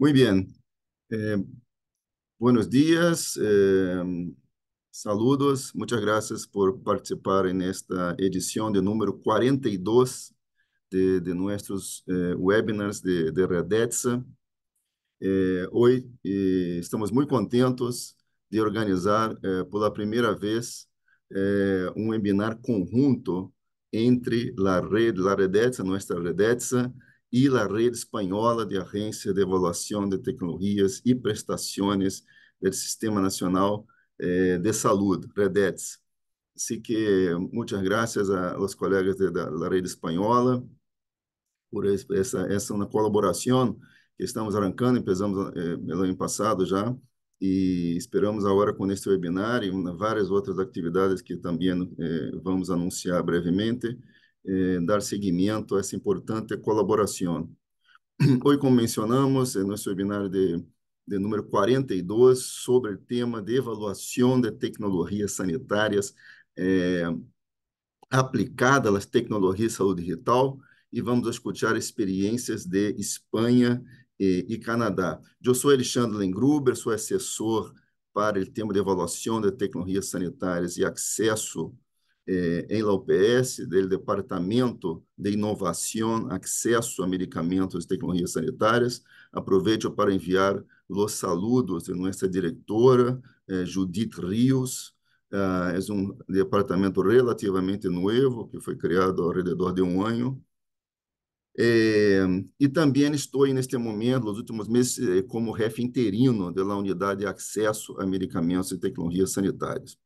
Muy bien. Eh, buenos días. Eh, saludos. Muchas gracias por participar en esta edición de número 42 de, nuestros eh, webinars de, de hoy estamos muy contentos de organizar por la primera vez un webinar conjunto entre la red, la Redetsa, nuestra Redetsa, e a Rede Espanhola de Agência de Evaluação de Tecnologias e Prestações do Sistema Nacional eh, de Saúde, REDETS. Assim que, muitas graças aos colegas da Rede Espanhola por essa, essa uma colaboração que estamos arrancando, começamos eh, no ano passado já, e esperamos agora com este webinar e várias outras atividades que também eh, vamos anunciar brevemente, eh, dar seguimento a essa importante colaboração. Hoje, como mencionamos, em é nosso webinar de, de número 42, sobre o tema de avaliação de tecnologias sanitárias eh, aplicada às tecnologias de saúde digital, e vamos escutar experiências de Espanha eh, e Canadá. Eu sou Alexandre Lengruber, sou assessor para o tema de avaliação de tecnologias sanitárias e acesso eh, em la UPS, do Departamento de Inovação, Acesso a Medicamentos e Tecnologias Sanitárias. Aproveito para enviar os saludos de nossa diretora, eh, Judith Rios. Uh, é um departamento relativamente novo, que foi criado ao redor de um ano. Eh, e também estou neste momento, nos últimos meses, como ref interino da unidade de acesso a medicamentos e tecnologias sanitárias.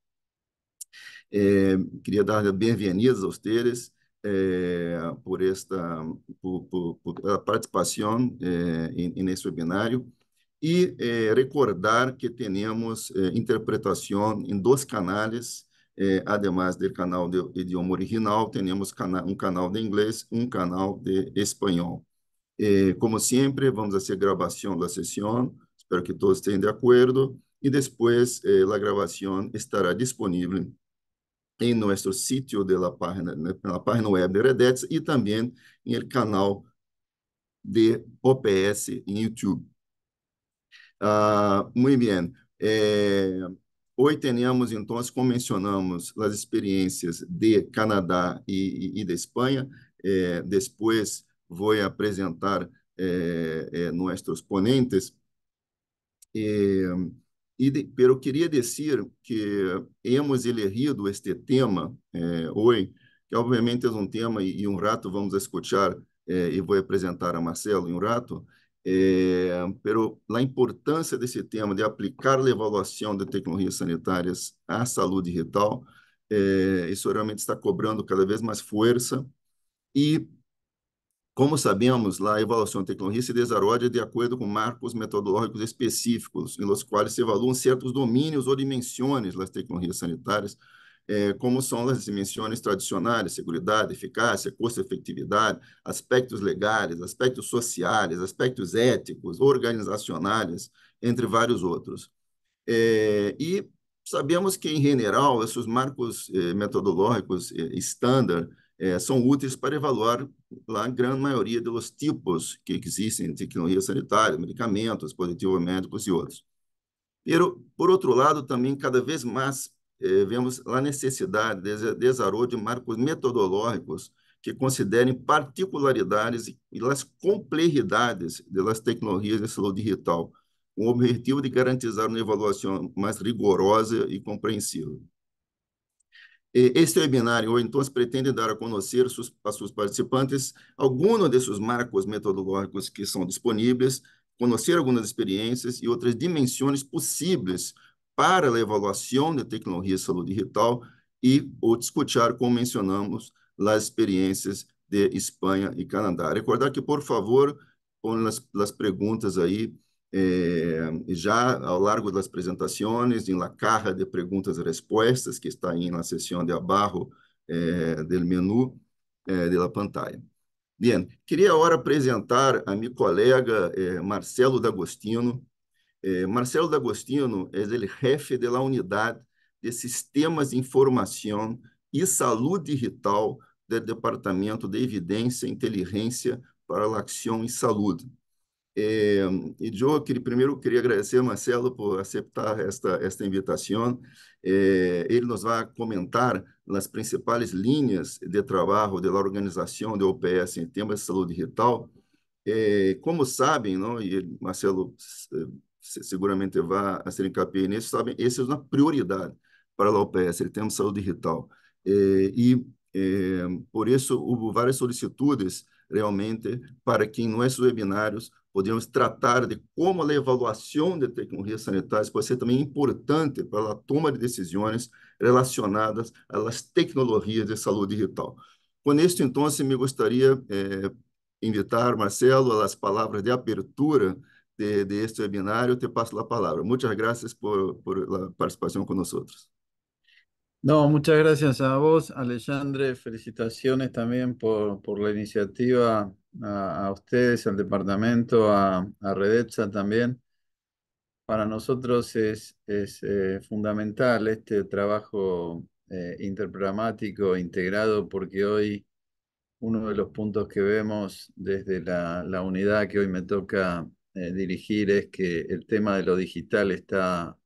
É, queria dar as bem-vindas aos vocês é, por esta por, por, por participação é, em nesse webinário e eh, recordar que temos interpretação em dois canais, eh, además do canal de idioma original, temos cana um canal de inglês, um canal de espanhol. como sempre, vamos fazer gravação da sessão. Espero que todos estejam de acordo. E depois, a gravação estará disponível em nosso sítio de la página, né, página web de Redex e também em el canal de OPS em YouTube. Uh, bem. É, hoje Eh, hoy tenemos, entonces, como mencionamos, as experiências de Canadá e y de Espanha. Eh, después voy a eh, ponentes. Eh, pero queria dizer que hemos elegido este tema eh, hoje, que obviamente é um tema e, um rato vamos escutar eh, e vou apresentar a Marcelo em um rato, eh, pero a importância desse tema de aplicar a avaliação de tecnologias sanitárias à saúde retal, eh, isso realmente está cobrando cada vez mais força e como sabemos, a avaliação de tecnologia se desarrolla de acordo com marcos metodológicos específicos, nos quais se evaluam certos domínios ou dimensões das tecnologias sanitárias, eh, como são as dimensões tradicionais, segurança, eficácia, custo-efetividade, aspectos legais, aspectos sociais, aspectos éticos, organizacionais, entre vários outros. Eh, e sabemos que, em geral, esses marcos eh, metodológicos estándar é, são úteis para evaluar a grande maioria dos tipos que existem de tecnologia sanitária, medicamentos, dispositivos médicos e outros. Pero, por outro lado, também cada vez mais é, vemos a necessidade de desarrollo de marcos metodológicos que considerem particularidades e, as complexidades das tecnologias de saúde digital, com o objetivo de garantizar uma avaliação mais rigorosa e compreensível. Este webinar hoje então pretende dar a conhecer a seus participantes alguns desses marcos metodológicos que são disponíveis, conhecer algumas experiências e outras dimensões possíveis para a avaliação de tecnologia de saúde digital e ou discutir, como mencionamos, as experiências de Espanha e Canadá. Recordar que, por favor, põe as perguntas aí eh, já ao largo das apresentações, em la caja de perguntas e respostas que está aí na sessão de abaixo eh, é, do menu eh, de pantalla. Bem, queria agora apresentar a meu colega eh, Marcelo D'Agostino. Marcelo D'Agostino é o chefe da unidade de Sistemas de Informação e Saúde Digital do Departamento de Evidência e Inteligência para a Ação em Saúde eh, e Joe, queria, primeiro queria agradecer a Marcelo por aceitar esta esta invitação. Eh, ele nos vai comentar as principais linhas de trabalho da organização da OPS em temas de saúde digital. Eh, como sabem, não? E Marcelo seguramente vai ser hincapié nisso. Sabem, essa é uma prioridade para a OPS, o tema de saúde digital. e por isso houve várias solicitudes realmente para que em nossos é webinários podemos tratar de como a avaliação de tecnologias sanitárias pode ser também importante para a toma de decisões relacionadas às tecnologias de saúde digital. Com isso, então, assim, me gostaria eh, invitar Marcelo às palavras de abertura de, de este webinário. Te passo a palavra. Muitas graças por, por participação conosco. No, muchas gracias a vos, Alejandre. Felicitaciones también por, por la iniciativa a, ustedes, al departamento, a, a también. Para nosotros es, eh, fundamental este trabajo eh, interprogramático integrado porque hoy uno de los puntos que vemos desde la, unidad que hoy me toca eh, dirigir es que el tema de lo digital está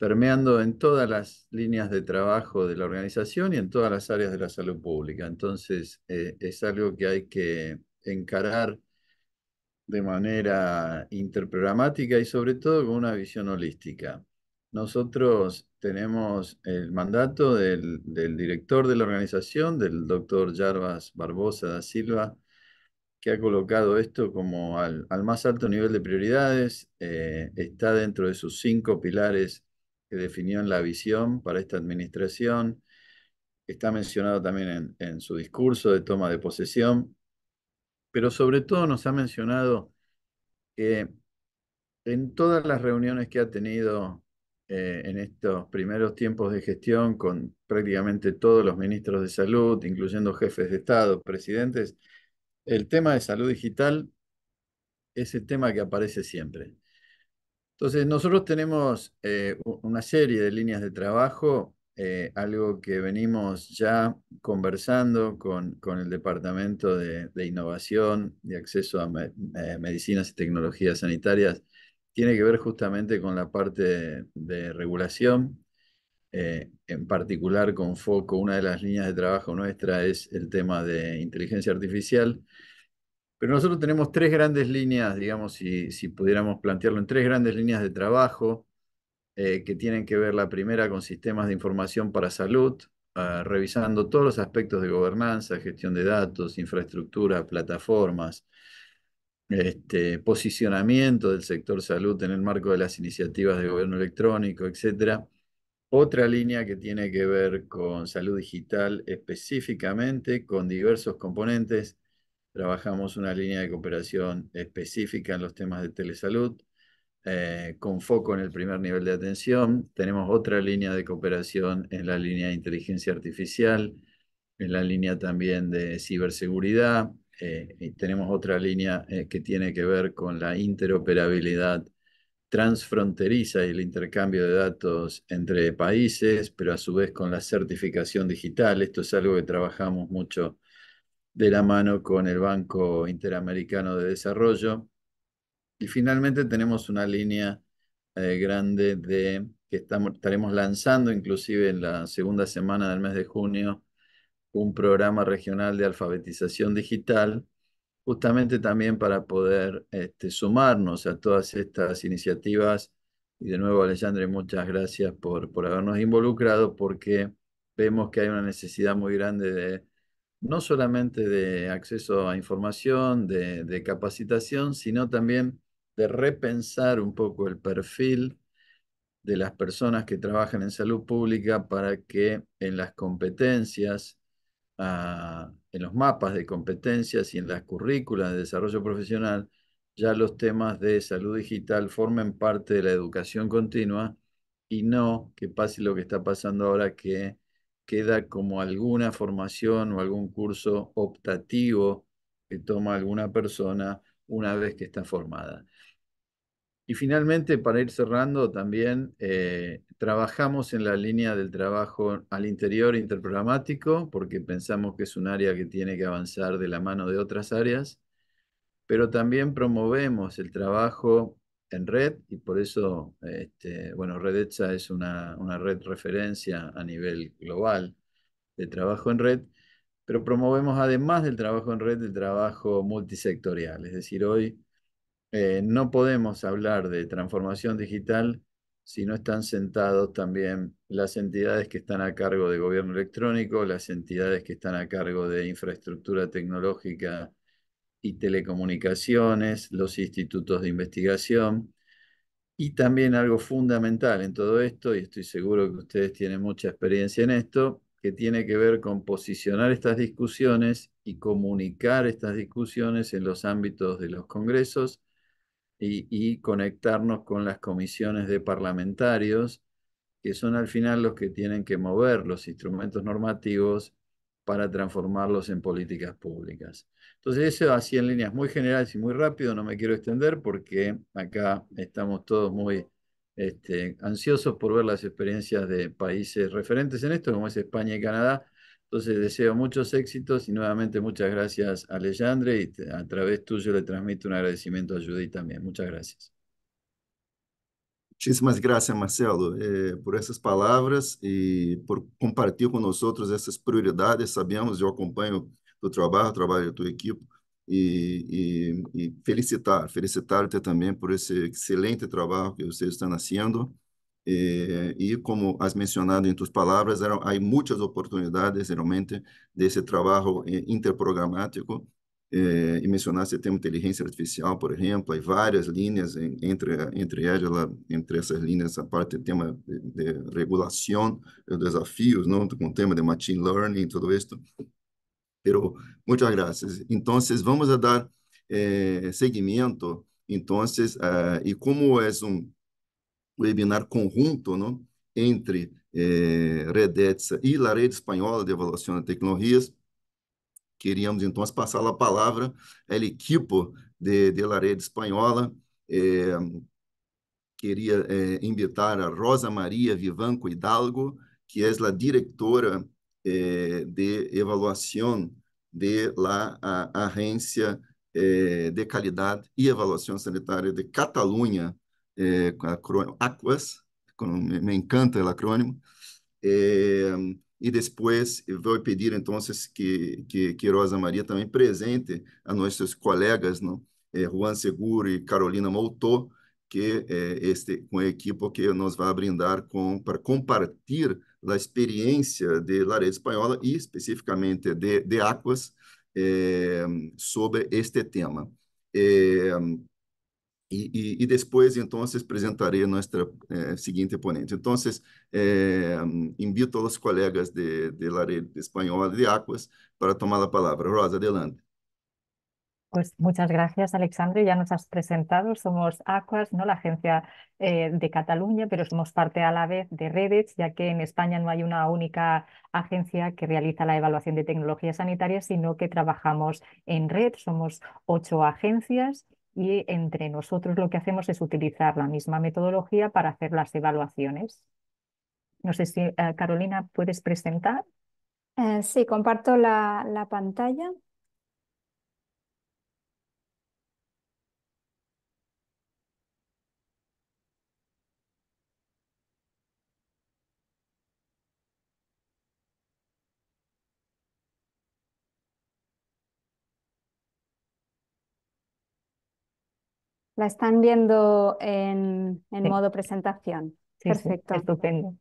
permeando en todas las líneas de trabajo de la organización y en todas las áreas de la salud pública. Entonces, eh, es algo que hay que encarar de manera interprogramática y sobre todo con una visión holística. Nosotros tenemos el mandato del, director de la organización, del doctor Jarbas Barbosa da Silva, que ha colocado esto como al, más alto nivel de prioridades, eh, está dentro de sus cinco pilares que en la visión para esta administración. Está mencionado también en, su discurso de toma de posesión, pero sobre todo nos ha mencionado que en todas las reuniones que ha tenido eh, en estos primeros tiempos de gestión con prácticamente todos los ministros de salud, incluyendo jefes de Estado, presidentes, el tema de salud digital es el tema que aparece siempre. Entonces, nosotros tenemos eh, una serie de líneas de trabajo, eh, algo que venimos ya conversando con, el Departamento de, Innovación y Acceso a eh, Medicinas y Tecnologías Sanitarias, tiene que ver justamente con la parte de regulación, en particular con foco, una de las líneas de trabajo nuestra es el tema de inteligencia artificial pero nosotros tenemos tres grandes líneas, digamos, si, pudiéramos plantearlo en tres grandes líneas de trabajo, eh, que tienen que ver la primera con sistemas de información para salud, ah, revisando todos los aspectos de gobernanza, gestión de datos, infraestructura, plataformas, este, posicionamiento del sector salud en el marco de las iniciativas de gobierno electrónico, etc. Otra línea que tiene que ver con salud digital específicamente, con diversos componentes Trabajamos una línea de cooperación específica en los temas de telesalud, eh, con foco en el primer nivel de atención. Tenemos otra línea de cooperación en la línea de inteligencia artificial, en la línea también de ciberseguridad. Eh, y tenemos otra línea eh, que tiene que ver con la interoperabilidad transfronteriza y el intercambio de datos entre países, pero a su vez con la certificación digital. Esto es algo que trabajamos mucho de la mano con el Banco Interamericano de Desarrollo. Y finalmente tenemos una línea eh, grande de que estamos, estaremos lanzando inclusive en la segunda semana del mes de junio un programa regional de alfabetización digital, justamente también para poder este, sumarnos a todas estas iniciativas. Y de nuevo, Alejandre, muchas gracias por, por habernos involucrado porque vemos que hay una necesidad muy grande de no solamente de acceso a información, de, capacitación, sino también de repensar un poco el perfil de las personas que trabajan en salud pública para que en las competencias, ah, en los mapas de competencias y en las currículas de desarrollo profesional, ya los temas de salud digital formen parte de la educación continua y no que pase lo que está pasando ahora que queda como alguna formación o algún curso optativo que toma alguna persona una vez que está formada. Y finalmente, para ir cerrando, también eh, trabajamos en la línea del trabajo al interior interprogramático, porque pensamos que es un área que tiene que avanzar de la mano de otras áreas, pero también promovemos el trabajo en red y por eso, este, bueno, Redetsa es una, red referencia a nivel global de trabajo en red, pero promovemos además del trabajo en red el trabajo multisectorial, es decir, hoy eh, no podemos hablar de transformación digital si no están sentados también las entidades que están a cargo de gobierno electrónico, las entidades que están a cargo de infraestructura tecnológica y telecomunicaciones, los institutos de investigación. Y también algo fundamental en todo esto, y estoy seguro que ustedes tienen mucha experiencia en esto, que tiene que ver con posicionar estas discusiones y comunicar estas discusiones en los ámbitos de los congresos y, y conectarnos con las comisiones de parlamentarios, que son al final los que tienen que mover los instrumentos normativos para transformarlos en políticas públicas. Entonces, eso así en líneas muy generales y muy rápido, no me quiero extender porque acá estamos todos muy este, ansiosos por ver las experiencias de países referentes en esto, como es España y Canadá. Entonces, deseo muchos éxitos y nuevamente muchas gracias a Alejandre y a través tuyo le transmito un agradecimiento a Judy también. Muchas gracias. Muchísimas gracias, Marcelo, eh, por esas palabras y por compartir con nosotros esas prioridades. Sabemos, yo acompaño, do trabalho, trabalho da tua equipe e, e, e felicitar, felicitar-te também por esse excelente trabalho que vocês estão fazendo. E, e, como has mencionado em tuas palavras, eram, há muitas oportunidades realmente desse trabalho eh, interprogramático eh, e mencionaste o tema inteligência artificial, por exemplo, e várias linhas em, entre entre elas, entre essas linhas, a parte do tema de, de regulação, desafios, não, com o tema de machine learning, tudo isso. Pero, muchas gracias. Entonces, vamos a dar eh, seguimiento, entonces, uh, y como es un webinar conjunto, ¿no? Entre eh, Redetsa e la Rede Espanhola de Evaluação de Tecnologias, queríamos, então, passar a palavra à equipe de, de la Espanhola. Eh, queria eh, invitar a Rosa Maria Vivanco Hidalgo, que é a diretora eh, de evaluação de lá a, agência eh, de qualidade e evaluação sanitária de Catalunha, eh, AQUAS, me, me, encanta o acrônimo, e depois vou pedir então que que, que Rosa Maria também presente a nossos colegas, não? Juan Seguro e Carolina Mouto que este com a equipe que nos vai brindar com para compartilhar da experiência de Laredo Espanhola e especificamente de, de Aquas eh, sobre este tema. Eh, e, e, e, depois, então, apresentarei a nossa eh, seguinte ponente. Então, eh, invito aos colegas de, de Laredo Espanhola de Aquas para tomar a palavra. Rosa, adelante. Pues muchas gracias, Alexandre. Ya nos has presentado. Somos Aquas, ¿no? la agencia eh, de Cataluña, pero somos parte a la vez de Redes, ya que en España no hay una única agencia que realiza la evaluación de tecnologías sanitarias, sino que trabajamos en red. Somos ocho agencias y entre nosotros lo que hacemos es utilizar la misma metodología para hacer las evaluaciones. No sé si, eh, Carolina, puedes presentar. Eh, sí, comparto la, la pantalla. La están viendo en, modo presentación. Perfecto. estupendo.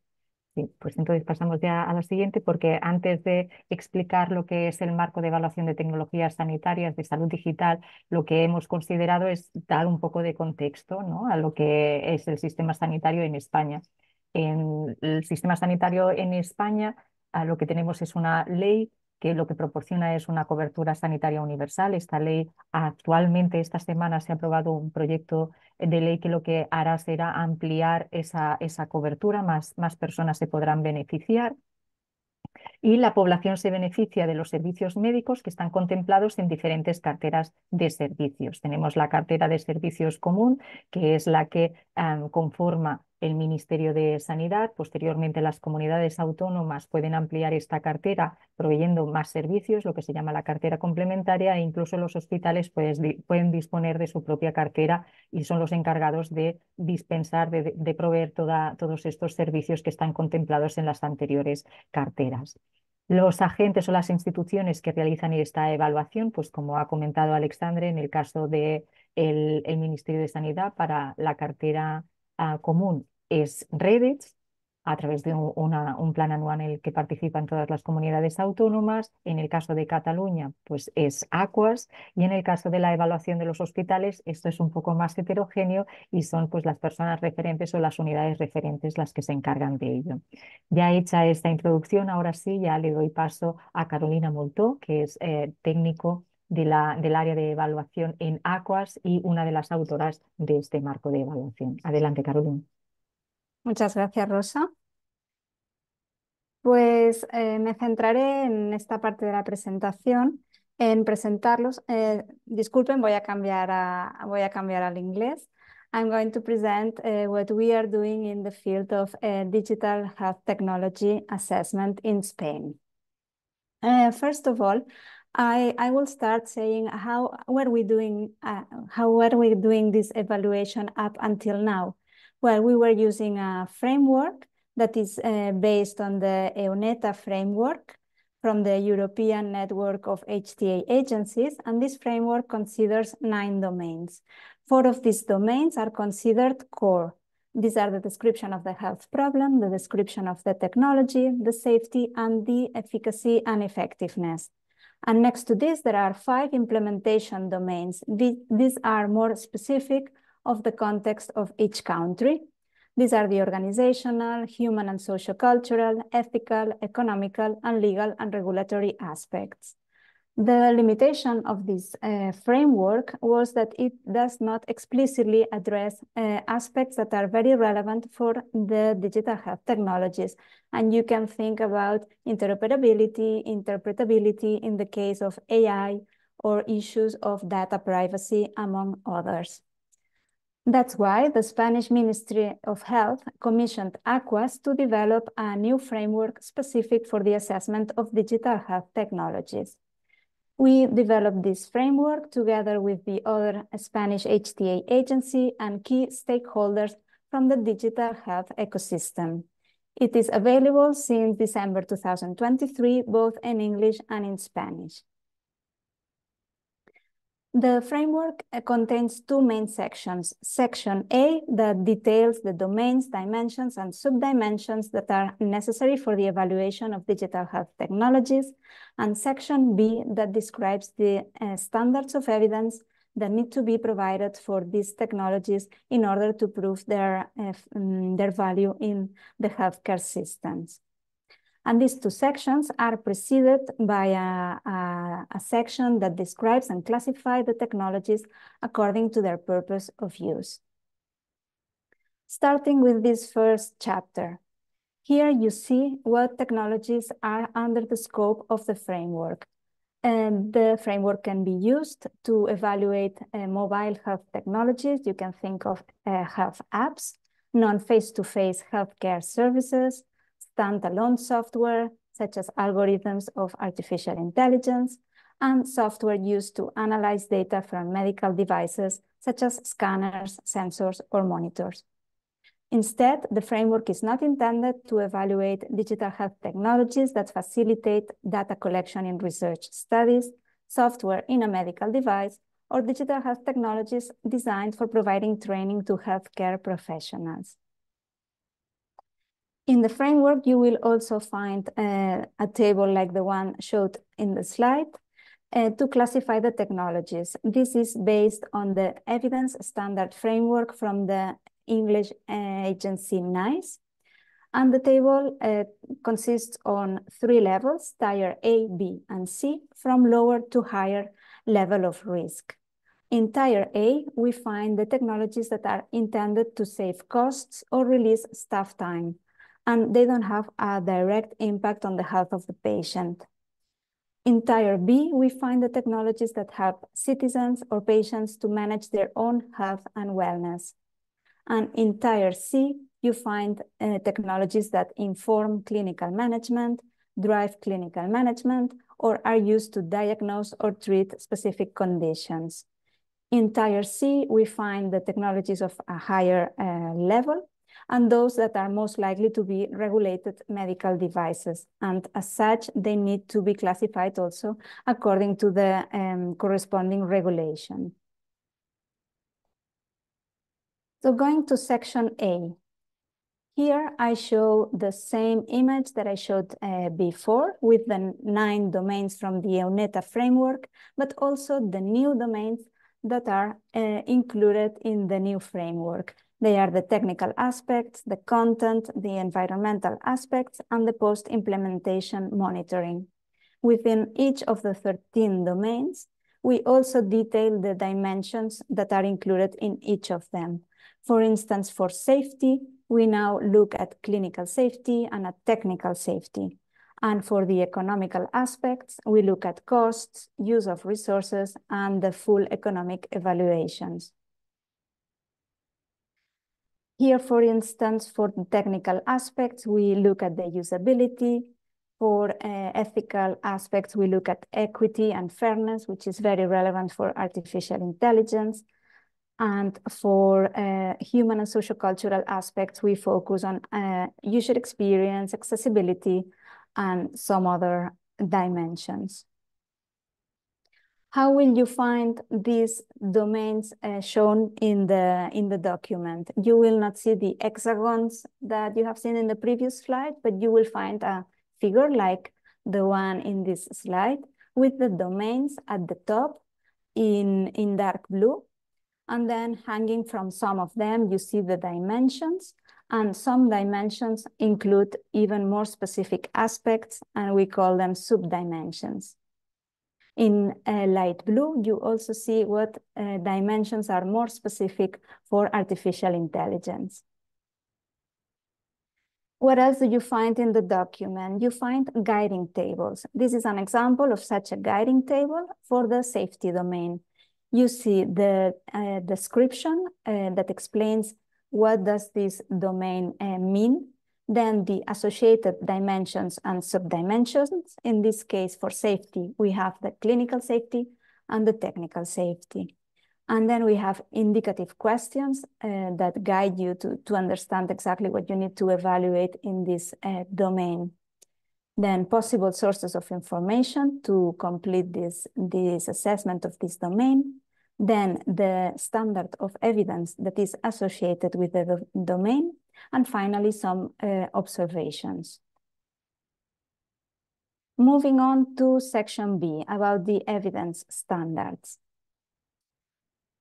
Sí, pues entonces pasamos ya a la siguiente, porque antes de explicar lo que es el marco de evaluación de tecnologías sanitarias de salud digital, lo que hemos considerado es dar un poco de contexto ¿no? a lo que es el sistema sanitario en España. En el sistema sanitario en España a lo que tenemos es una ley que lo que proporciona es una cobertura sanitaria universal. Esta ley, actualmente, esta semana se ha aprobado un proyecto de ley que lo que hará será ampliar esa, esa cobertura, más, más personas se podrán beneficiar. Y la población se beneficia de los servicios médicos que están contemplados en diferentes carteras de servicios. Tenemos la cartera de servicios común, que es la que ah, conforma el Ministerio de Sanidad, posteriormente las comunidades autónomas pueden ampliar esta cartera proveyendo más servicios, lo que se llama la cartera complementaria, e incluso los hospitales pues, pueden disponer de su propia cartera y son los encargados de dispensar, de, proveer todos estos servicios que están contemplados en las anteriores carteras. Los agentes o las instituciones que realizan esta evaluación, pues como ha comentado Alexandre, en el caso del de el Ministerio de Sanidad para la cartera Ah, común es Reddit, a través de un, plan anual en el que participan todas las comunidades autónomas. En el caso de Cataluña, pues es AQUAS. Y en el caso de la evaluación de los hospitales, esto es un poco más heterogéneo y son pues las personas referentes o las unidades referentes las que se encargan de ello. Ya hecha esta introducción, ahora sí, ya le doy paso a Carolina Moltó, que es eh, técnico de la, del área de evaluación en Aquas y una de las autoras de este marco de evaluación. Adelante, Carolina. Muchas gracias, Rosa. Pues eh, me centraré en esta parte de la presentación, en presentarlos. Eh, disculpen, voy a, cambiar a, voy a cambiar al inglés. I'm going to present eh, what we are doing in the field of digital health technology assessment in Spain. first of all, I, I will start saying how were we doing uh, how were we doing this evaluation up until now? Well, we were using a framework that is uh, based on the EUNETA framework from the European Network of HTA Agencies, and this framework considers nine domains. Four of these domains are considered core. These are the description of the health problem, the description of the technology, the safety, and the efficacy and effectiveness. And next to this, there are five implementation domains. These are more specific of the context of each country. These are the organizational, human and sociocultural, ethical, economical, and legal and regulatory aspects. The limitation of this uh, framework was that it does not explicitly address uh, aspects that are very relevant for the digital health technologies. And you can think about interoperability, interpretability in the case of AI, or issues of data privacy, among others. That's why the Spanish Ministry of Health commissioned AQUAS to develop a new framework specific for the assessment of digital health technologies. We developed this framework together with the other Spanish HTA agency and key stakeholders from the digital health ecosystem. It is available since December 2023, both in English and in Spanish. The framework uh, contains two main sections. Section A that details the domains, dimensions, and subdimensions that are necessary for the evaluation of digital health technologies, and Section B that describes the uh, standards of evidence that need to be provided for these technologies in order to prove their, uh, mm, their value in the healthcare systems. And these two sections are preceded by a, a, a section that describes and classifies the technologies according to their purpose of use. Starting with this first chapter, here you see what technologies are under the scope of the framework. And the framework can be used to evaluate uh, mobile health technologies. You can think of uh, health apps, non-face-to-face -face healthcare services, standalone software, such as algorithms of artificial intelligence, and software used to analyze data from medical devices, such as scanners, sensors, or monitors. Instead, the framework is not intended to evaluate digital health technologies that facilitate data collection in research studies, software in a medical device, or digital health technologies designed for providing training to healthcare professionals. In the framework, you will also find uh, a table like the one showed in the slide uh, to classify the technologies. This is based on the evidence standard framework from the English uh, agency NICE. And the table uh, consists on three levels, tier A, B, and C, from lower to higher level of risk. In tier A, we find the technologies that are intended to save costs or release staff time, and they don't have a direct impact on the health of the patient. In Tier B, we find the technologies that help citizens or patients to manage their own health and wellness. And in Tier C, you find uh, technologies that inform clinical management, drive clinical management, or are used to diagnose or treat specific conditions. In Tier C, we find the technologies of a higher uh, level and those that are most likely to be regulated medical devices. And as such, they need to be classified also according to the um, corresponding regulation. So going to section A. Here I show the same image that I showed uh, before with the nine domains from the EUNETA framework, but also the new domains that are uh, included in the new framework. They are the technical aspects, the content, the environmental aspects, and the post-implementation monitoring. Within each of the 13 domains, we also detail the dimensions that are included in each of them. For instance, for safety, we now look at clinical safety and at technical safety. And for the economical aspects, we look at costs, use of resources, and the full economic evaluations. Here, for instance, for technical aspects, we look at the usability. For uh, ethical aspects, we look at equity and fairness, which is very relevant for artificial intelligence. And for uh, human and social cultural aspects, we focus on uh, user experience, accessibility, and some other dimensions. How will you find these domains uh, shown in the, in the document? You will not see the hexagons that you have seen in the previous slide, but you will find a figure like the one in this slide with the domains at the top in, in dark blue. And then hanging from some of them, you see the dimensions and some dimensions include even more specific aspects and we call them sub dimensions. In uh, light blue, you also see what uh, dimensions are more specific for artificial intelligence. What else do you find in the document? You find guiding tables. This is an example of such a guiding table for the safety domain. You see the uh, description uh, that explains what does this domain uh, mean then the associated dimensions and subdimensions. In this case, for safety, we have the clinical safety and the technical safety. And then we have indicative questions uh, that guide you to, to understand exactly what you need to evaluate in this uh, domain. Then possible sources of information to complete this, this assessment of this domain. Then the standard of evidence that is associated with the domain and finally some uh, observations. Moving on to section B about the evidence standards.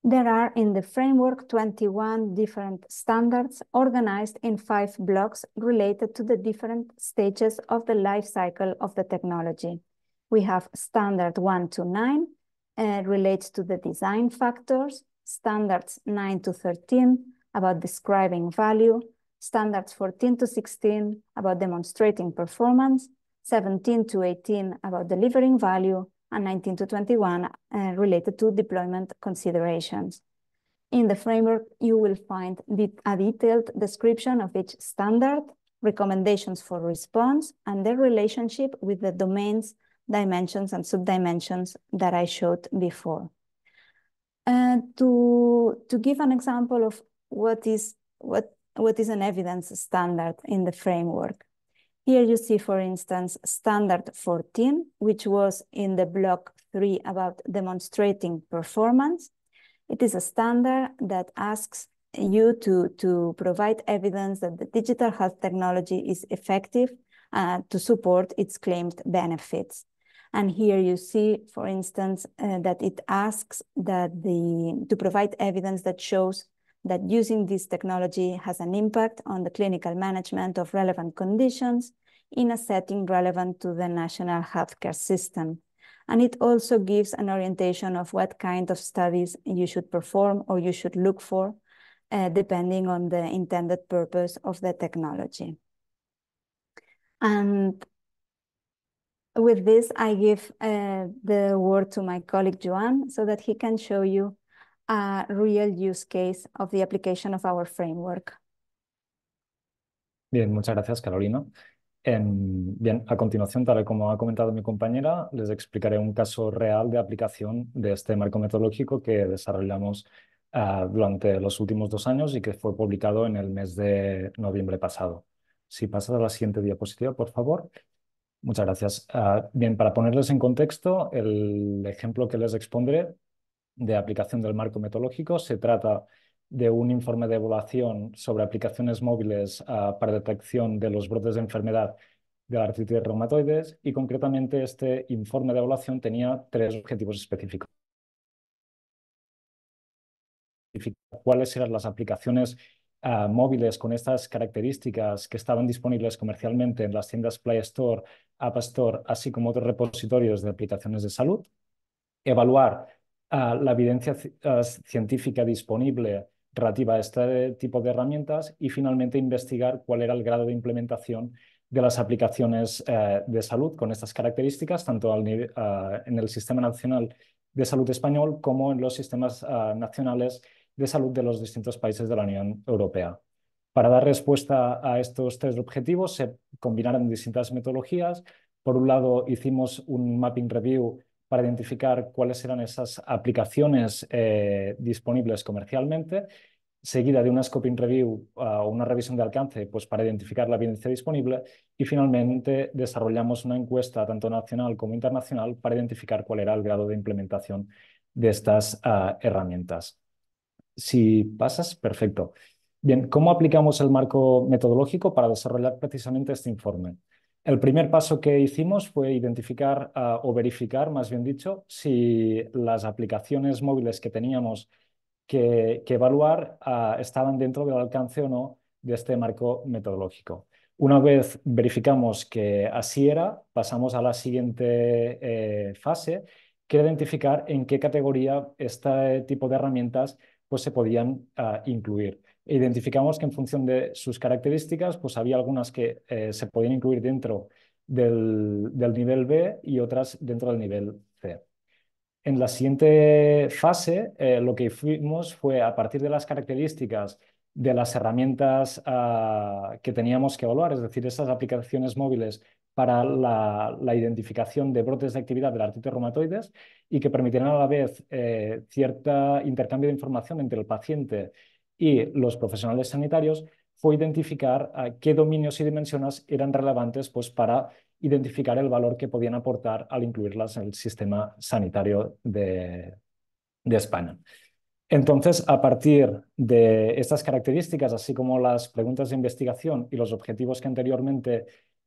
There are in the framework 21 different standards organized in five blocks related to the different stages of the life cycle of the technology. We have standard 1 to 9, uh, relates to the design factors, standards 9 to 13 about describing value, standards 14 to 16 about demonstrating performance, 17 to 18 about delivering value, and 19 to 21 uh, related to deployment considerations. In the framework, you will find a detailed description of each standard, recommendations for response, and their relationship with the domains, dimensions, and subdimensions that I showed before. Uh, to, to give an example of what is what what is an evidence standard in the framework. Here you see, for instance, standard 14, which was in the block three about demonstrating performance. It is a standard that asks you to, to provide evidence that the digital health technology is effective uh, to support its claimed benefits. And here you see, for instance, uh, that it asks that the to provide evidence that shows that using this technology has an impact on the clinical management of relevant conditions in a setting relevant to the national healthcare system. And it also gives an orientation of what kind of studies you should perform or you should look for, uh, depending on the intended purpose of the technology. And with this, I give uh, the word to my colleague, Joan, so that he can show you a real use case of the application of our framework. Bien, muchas gracias, Carolina. Em, bien, a continuación, tal y como ha comentado mi compañera, les explicaré un caso real de aplicación de este marco metodológico que desarrollamos ah, durante los últimos dos años y que fue publicado en el mes de noviembre pasado. Si pasas a la siguiente diapositiva, por favor. Muchas gracias. Ah, bien, para ponerles en contexto, el ejemplo que les expondré de aplicación del marco metodológico. Se trata de un informe de evaluación sobre aplicaciones móviles ah, para detección de los brotes de enfermedad de la artritis reumatoides y concretamente este informe de evaluación tenía tres objetivos específicos. ¿Cuáles eran las aplicaciones ah, móviles con estas características que estaban disponibles comercialmente en las tiendas Play Store, App Store, así como otros repositorios de aplicaciones de salud? Evaluar la evidencia científica disponible relativa a este tipo de herramientas y finalmente investigar cuál era el grado de implementación de las aplicaciones eh, de salud con estas características, tanto en el Sistema Nacional de Salud Español como en los sistemas nacionales de salud de los distintos países de la Unión Europea. Para dar respuesta a estos tres objetivos se combinaron distintas metodologías. Por un lado, hicimos un mapping review para identificar cuáles eran esas aplicaciones eh, disponibles comercialmente, seguida de una scoping review ah, o una revisión de alcance pues, para identificar la evidencia disponible y finalmente desarrollamos una encuesta tanto nacional como internacional para identificar cuál era el grado de implementación de estas ah, herramientas. Si pasas, perfecto. Bien, ¿cómo aplicamos el marco metodológico para desarrollar precisamente este informe? El primer paso que hicimos fue identificar o verificar, más bien dicho, si las aplicaciones móviles que teníamos que, evaluar estaban dentro del alcance o no de este marco metodológico. Una vez verificamos que así era, pasamos a la siguiente eh, fase, que era identificar en qué categoría este tipo de herramientas pues, se podían incluir identificamos que en función de sus características, pues había algunas que eh, se podían incluir dentro del, nivel B y otras dentro del nivel C. En la siguiente fase, eh, lo que fuimos fue a partir de las características de las herramientas ah, que teníamos que evaluar, es decir, esas aplicaciones móviles para la, identificación de brotes de actividad de artritis reumatoides y que permitirán a la vez eh, cierto intercambio de información entre el paciente y los profesionales sanitarios fue identificar qué dominios y dimensiones eran relevantes pues, para identificar el valor que podían aportar al incluirlas en el sistema sanitario de, España. Entonces, a partir de estas características, así como las preguntas de investigación y los objetivos que anteriormente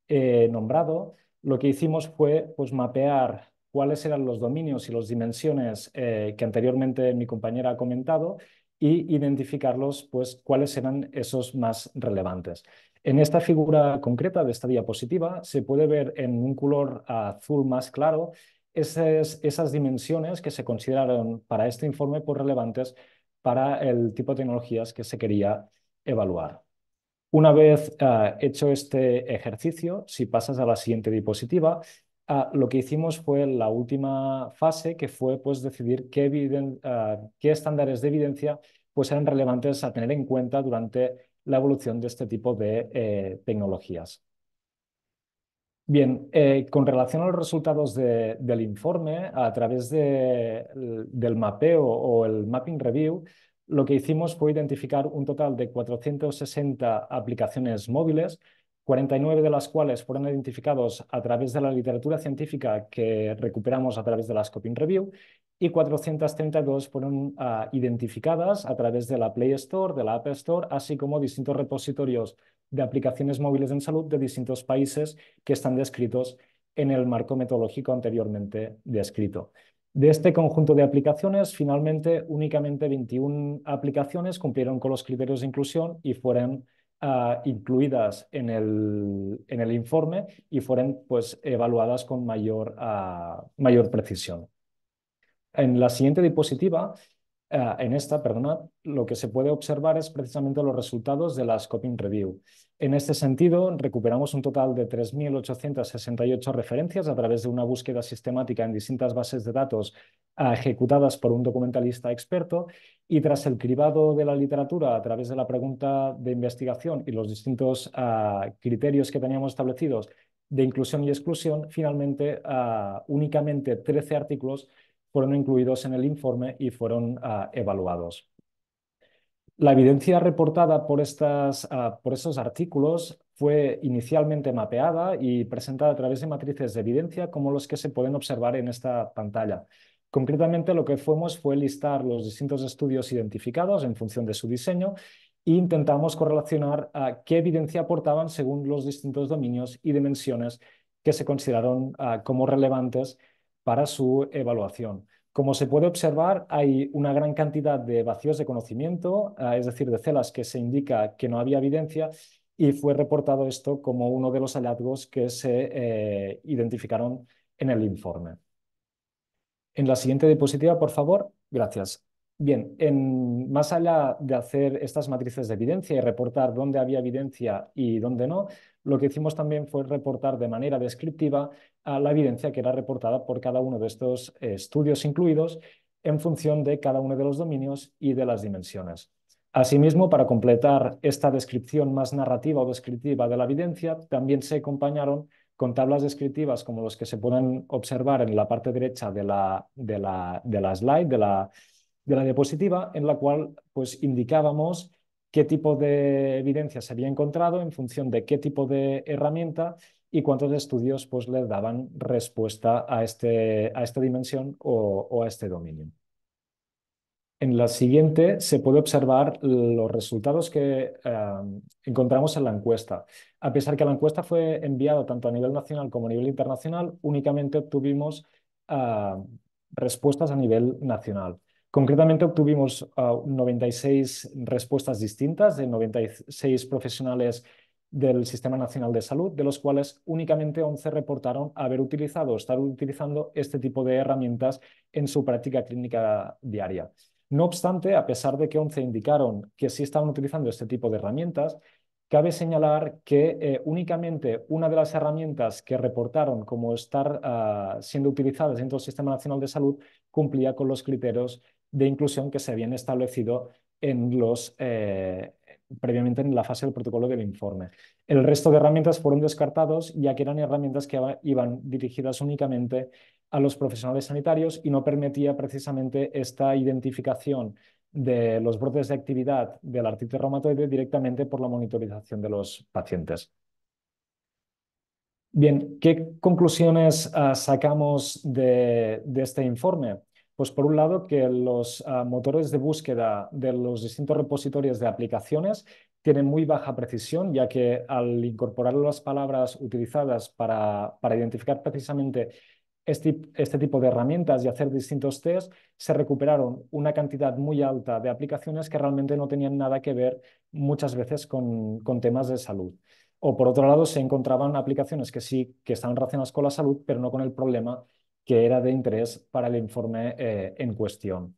he nombrado, lo que hicimos fue pues, mapear cuáles eran los dominios y las dimensiones eh, que anteriormente mi compañera ha comentado y identificarlos, pues, cuáles eran esos más relevantes. En esta figura concreta de esta diapositiva se puede ver en un color azul más claro esas, dimensiones que se consideraron para este informe por pues, relevantes para el tipo de tecnologías que se quería evaluar. Una vez eh, hecho este ejercicio, si pasas a la siguiente diapositiva, Ah, lo que hicimos fue la última fase, que fue pues, decidir ah, qué, estándares de evidencia pues, eran relevantes a tener en cuenta durante la evolución de este tipo de eh, tecnologías. Bien, eh, con relación a los resultados del informe, a través del mapeo o el mapping review, lo que hicimos fue identificar un total de 460 aplicaciones móviles 49 de las cuales fueron identificados a través de la literatura científica que recuperamos a través de la Scoping Review y 432 fueron ah, identificadas a través de la Play Store, de la App Store, así como distintos repositorios de aplicaciones móviles en salud de distintos países que están descritos en el marco metodológico anteriormente descrito. De este conjunto de aplicaciones, finalmente únicamente 21 aplicaciones cumplieron con los criterios de inclusión y fueron Ah, incluidas en el, informe y fueron pues, evaluadas con mayor, ah, mayor precisión. En la siguiente diapositiva Ah, en esta, perdona, lo que se puede observar es precisamente los resultados de la Scoping Review. En este sentido, recuperamos un total de 3.868 referencias a través de una búsqueda sistemática en distintas bases de datos ah, ejecutadas por un documentalista experto y tras el cribado de la literatura a través de la pregunta de investigación y los distintos ah, criterios que teníamos establecidos de inclusión y exclusión, finalmente únicamente 13 artículos fueron incluidos en el informe y fueron ah, evaluados. La evidencia reportada por, estas, ah, estos artículos fue inicialmente mapeada y presentada a través de matrices de evidencia como los que se pueden observar en esta pantalla. Concretamente lo que fuimos fue listar los distintos estudios identificados en función de su diseño e intentamos correlacionar ah, qué evidencia aportaban según los distintos dominios y dimensiones que se consideraron como relevantes para su evaluación. Como se puede observar, hay una gran cantidad de vacíos de conocimiento, ah, es decir, de celas que se indica que no había evidencia y fue reportado esto como uno de los hallazgos que se eh, identificaron en el informe. En la siguiente diapositiva, por favor. Gracias. Bien, en, más allá de hacer estas matrices de evidencia y reportar dónde había evidencia y dónde no, lo que hicimos también fue reportar de manera descriptiva la evidencia que era reportada por cada uno de estos eh, estudios incluidos en función de cada uno de los dominios y de las dimensiones. Asimismo, para completar esta descripción más narrativa o descriptiva de la evidencia, también se acompañaron con tablas descriptivas como los que se pueden observar en la parte derecha de la, de la, de la slide, de la, de la diapositiva en la cual pues, indicábamos qué tipo de evidencia se había encontrado en función de qué tipo de herramienta y cuántos estudios pues, le daban respuesta a, este, esta dimensión o, a este dominio. En la siguiente se puede observar los resultados que eh, encontramos en la encuesta. A pesar que la encuesta fue enviada tanto a nivel nacional como a nivel internacional, únicamente obtuvimos eh, respuestas a nivel nacional. Concretamente obtuvimos 96 ah, respuestas distintas de 96 profesionales del Sistema Nacional de Salud, de los cuales únicamente 11 reportaron haber utilizado o estar utilizando este tipo de herramientas en su práctica clínica diaria. No obstante, a pesar de que 11 indicaron que sí estaban utilizando este tipo de herramientas, cabe señalar que eh, únicamente una de las herramientas que reportaron como estar ah, siendo utilizadas dentro del Sistema Nacional de Salud cumplía con los criterios de inclusión que se habían establecido en los, eh, previamente en la fase del protocolo del informe. El resto de herramientas fueron descartados, ya que eran herramientas que iban dirigidas únicamente a los profesionales sanitarios y no permitía precisamente esta identificación de los brotes de actividad del la artritis reumatoide directamente por la monitorización de los pacientes. Bien, ¿qué conclusiones ah, sacamos de, este informe? Pues por un lado, que los ah, motores de búsqueda de los distintos repositorios de aplicaciones tienen muy baja precisión, ya que al incorporar las palabras utilizadas para, identificar precisamente este, este, tipo de herramientas y hacer distintos test, se recuperaron una cantidad muy alta de aplicaciones que realmente no tenían nada que ver muchas veces con, con temas de salud. O por otro lado, se encontraban aplicaciones que sí, que estaban relacionadas con la salud, pero no con el problema que era de interés para el informe eh, en cuestión.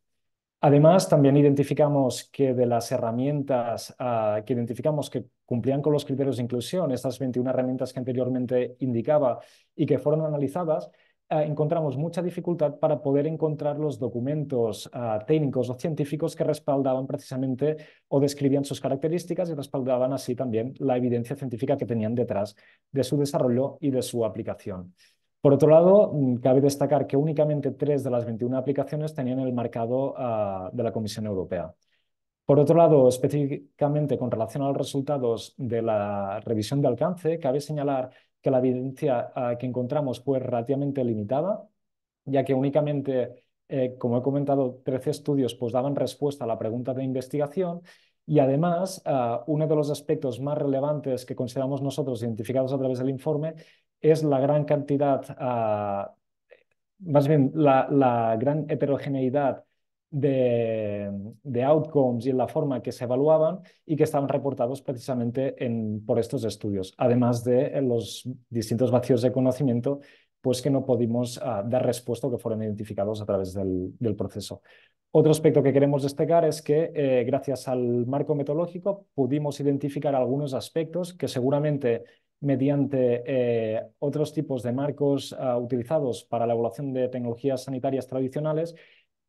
Además, también identificamos que de las herramientas ah, que identificamos que cumplían con los criterios de inclusión, estas 21 herramientas que anteriormente indicaba y que fueron analizadas, ah, encontramos mucha dificultad para poder encontrar los documentos ah, técnicos o científicos que respaldaban precisamente o describían sus características y respaldaban así también la evidencia científica que tenían detrás de su desarrollo y de su aplicación. Por otro lado, mm, cabe destacar que únicamente tres de las 21 aplicaciones tenían el marcado ah, de la Comisión Europea. Por otro lado, específicamente con relación a los resultados de la revisión de alcance, cabe señalar que la evidencia ah, que encontramos fue relativamente limitada, ya que únicamente, eh, como he comentado, 13 estudios pues, daban respuesta a la pregunta de investigación y además, ah, uno de los aspectos más relevantes que consideramos nosotros identificados a través del informe es la gran cantidad, ah, más bien la, gran heterogeneidad de, outcomes y en la forma que se evaluaban y que estaban reportados precisamente por estos estudios, además de los distintos vacíos de conocimiento pues que no pudimos ah, dar respuesta o que fueron identificados a través del, proceso. Otro aspecto que queremos destacar es que eh, gracias al marco metodológico pudimos identificar algunos aspectos que seguramente mediante eh, otros tipos de marcos ah, utilizados para la evaluación de tecnologías sanitarias tradicionales,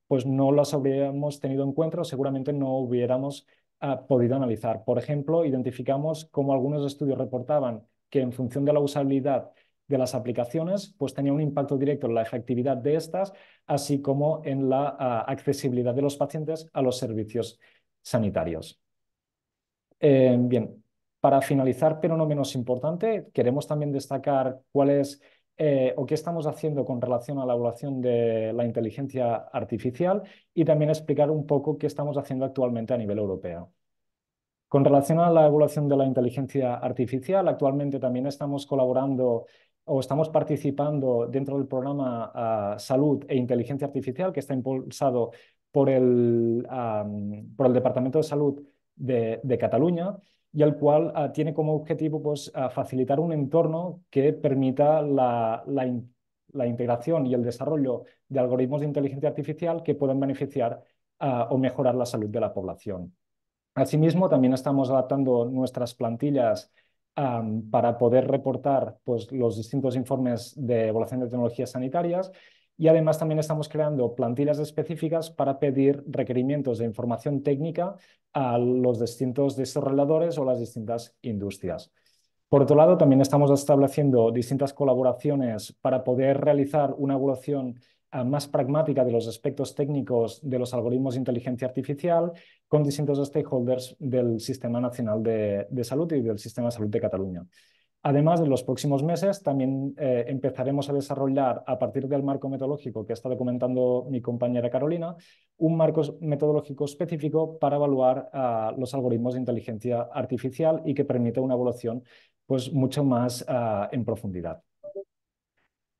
pues no las habríamos tenido en cuenta seguramente no hubiéramos ah, podido analizar. Por ejemplo, identificamos cómo algunos estudios reportaban que en función de la usabilidad de las aplicaciones, pues tenía un impacto directo en la efectividad de estas, así como en la ah, accesibilidad de los pacientes a los servicios sanitarios. Eh, bien, para finalizar, pero no menos importante, queremos también destacar cuál es eh, o qué estamos haciendo con relación a la evaluación de la inteligencia artificial y también explicar un poco qué estamos haciendo actualmente a nivel europeo. Con relación a la evaluación de la inteligencia artificial, actualmente también estamos colaborando o estamos participando dentro del programa Salud e Inteligencia Artificial que está impulsado por el, por el Departamento de Salud de Cataluña y el cual ah, tiene como objetivo pues, ah, facilitar un entorno que permita la, integración y el desarrollo de algoritmos de inteligencia artificial que puedan beneficiar ah, o mejorar la salud de la población. Asimismo, también estamos adaptando nuestras plantillas para poder reportar pues, los distintos informes de evaluación de tecnologías sanitarias y además también estamos creando plantillas específicas para pedir requerimientos de información técnica a los distintos desarrolladores o las distintas industrias. Por otro lado, también estamos estableciendo distintas colaboraciones para poder realizar una evaluación ah, más pragmática de los aspectos técnicos de los algoritmos de inteligencia artificial con distintos stakeholders del Sistema Nacional de, Salud y del Sistema de Salud de Cataluña. Además, en los próximos meses también eh, empezaremos a desarrollar, a partir del marco metodológico que está documentando mi compañera Carolina, un marco metodológico específico para evaluar ah, los algoritmos de inteligencia artificial y que permite una evaluación pues, mucho más ah, en profundidad.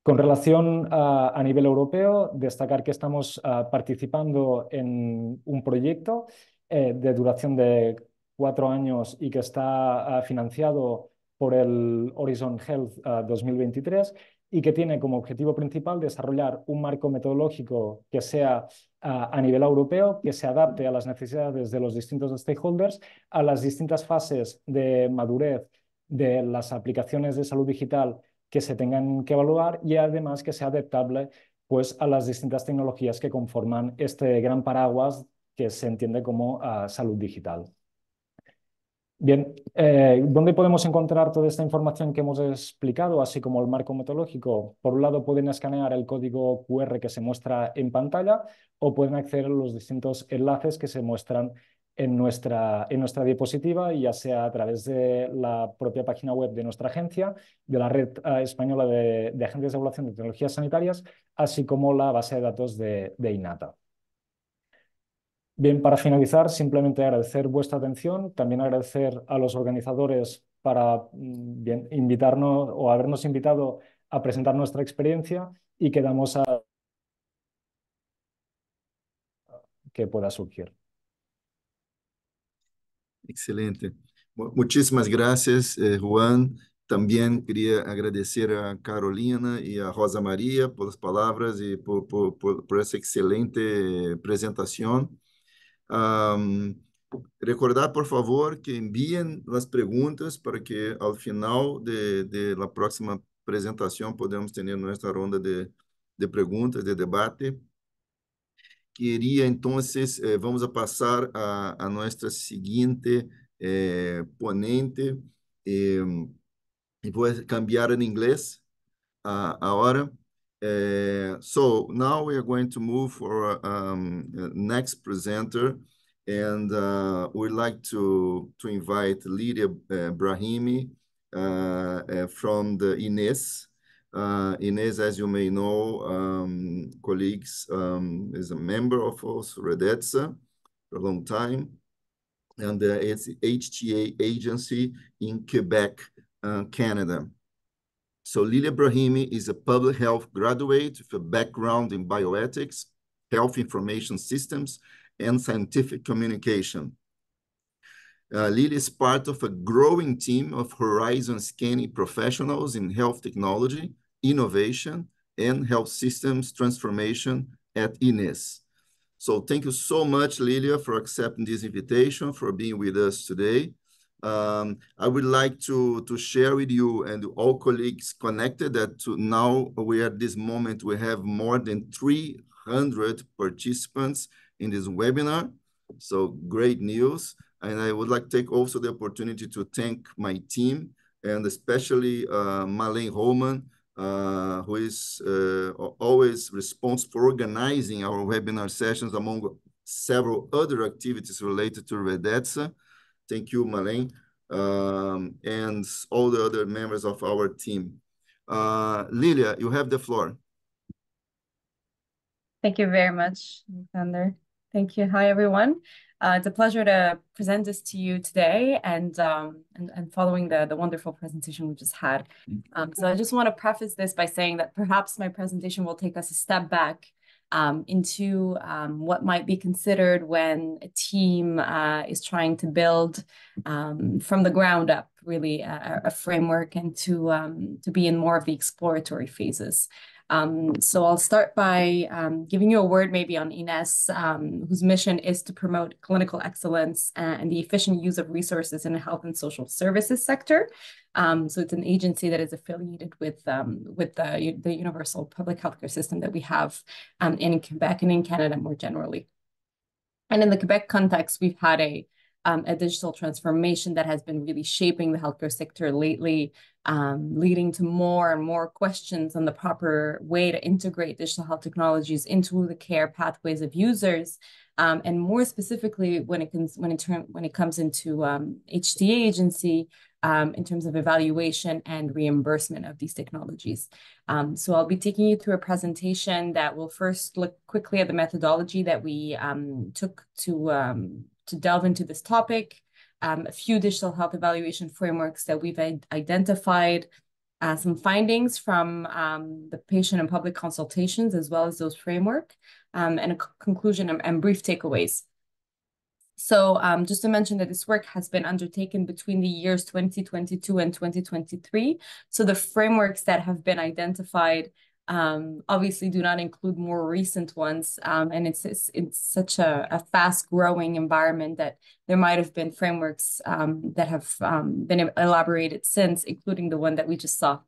Con relación ah, a, nivel europeo, destacar que estamos participando en un proyecto eh, de duración de cuatro años y que está financiado por el Horizon Health 2023 ah, y que tiene como objetivo principal desarrollar un marco metodológico que sea ah, a nivel europeo, que se adapte a las necesidades de los distintos stakeholders, a las distintas fases de madurez de las aplicaciones de salud digital que se tengan que evaluar y además que sea adaptable pues, a las distintas tecnologías que conforman este gran paraguas que se entiende como ah, salud digital. Bien, eh, ¿dónde podemos encontrar toda esta información que hemos explicado, así como el marco metodológico? Por un lado, pueden escanear el código QR que se muestra en pantalla o pueden acceder a los distintos enlaces que se muestran en nuestra, en nuestra diapositiva, ya sea a través de la propia página web de nuestra agencia, de la red eh, española de, agencias de evaluación de tecnologías sanitarias, así como la base de datos de, de INATA. Bien, para finalizar, simplemente agradecer vuestra atención, también agradecer a los organizadores para mm, bien, invitarnos o habernos invitado a presentar nuestra experiencia y quedamos a que pueda surgir. Excelente. Muchísimas gracias, eh, Juan. También quería agradecer a Carolina y a Rosa María por las palabras y por, por, por, por esa excelente eh, presentación. Um, recordar, por favor, que enviem as perguntas para que ao final de, de la próxima apresentação podemos ter nossa ronda de, de perguntas, de debate. Queria, então, eh, vamos a passar a, a nossa seguinte eh, ponente. Eh, e vou cambiar em inglês uh, a hora. Uh, so now we are going to move for um, next presenter, and uh, we'd like to to invite Lydia uh, Brahimi uh, uh, from the Ines. Ines, as you may know, um, colleagues, um, is a member of us, Redetsa, for a long time, and it's HTA agency in Quebec, Canada. So Lilia Brahimi is a public health graduate with a background in bioethics, health information systems, and scientific communication. Uh, is part of a growing team of horizon scanning professionals in health technology, innovation, and health systems transformation at INES. So thank you so much, Lilia, for accepting this invitation, for being with us today. Um, I would like to, to share with you and all colleagues connected that now we are at this moment, we have more than 300 participants in this webinar. So great news. And I would like to take also the opportunity to thank my team and especially uh, Marlene Holman, uh, who is uh, always responsible for organizing our webinar sessions among several other activities related to Redetsa. Thank you, Marlene, um, and all the other members of our team. Uh, Lilia, you have the floor. Thank you very much, Alexander. Thank you. Hi, everyone. Uh, it's a pleasure to present this to you today and um, and, and following the, the wonderful presentation we just had. Mm-hmm. Um, so I just want to preface this by saying that perhaps my presentation will take us a step back um, into um, what might be considered when a team uh, is trying to build um, from the ground up really a, a framework and to um, to be in more of the exploratory phases. Um, so I'll start by um, giving you a word maybe on Ines, um, whose mission is to promote clinical excellence and the efficient use of resources in the health and social services sector. Um, so it's an agency that is affiliated with, um, with the, the universal public healthcare system that we have um, in Quebec and in Canada more generally. And in the Quebec context, we've had a um, a digital transformation that has been really shaping the healthcare sector lately, um, leading to more and more questions on the proper way to integrate digital health technologies into the care pathways of users. Um, and more specifically, when it, comes when it, term, when it comes into um, HTA agency, um, in terms of evaluation and reimbursement of these technologies. Um, so I'll be taking you through a presentation that will first look quickly at the methodology that we um, took to um, to delve into this topic. Um, a few digital health evaluation frameworks that we've identified, uh, some findings from um, the patient and public consultations, as well as those framework, um, and a conclusion and, and brief takeaways. So um, just to mention that this work has been undertaken between the years 2022 and 2023. So the frameworks that have been identified um, obviously do not include more recent ones. Um, and it's, it's, it's such a, a, fast growing environment that there might have been frameworks um, that have um, been elaborated since, including the one that we just saw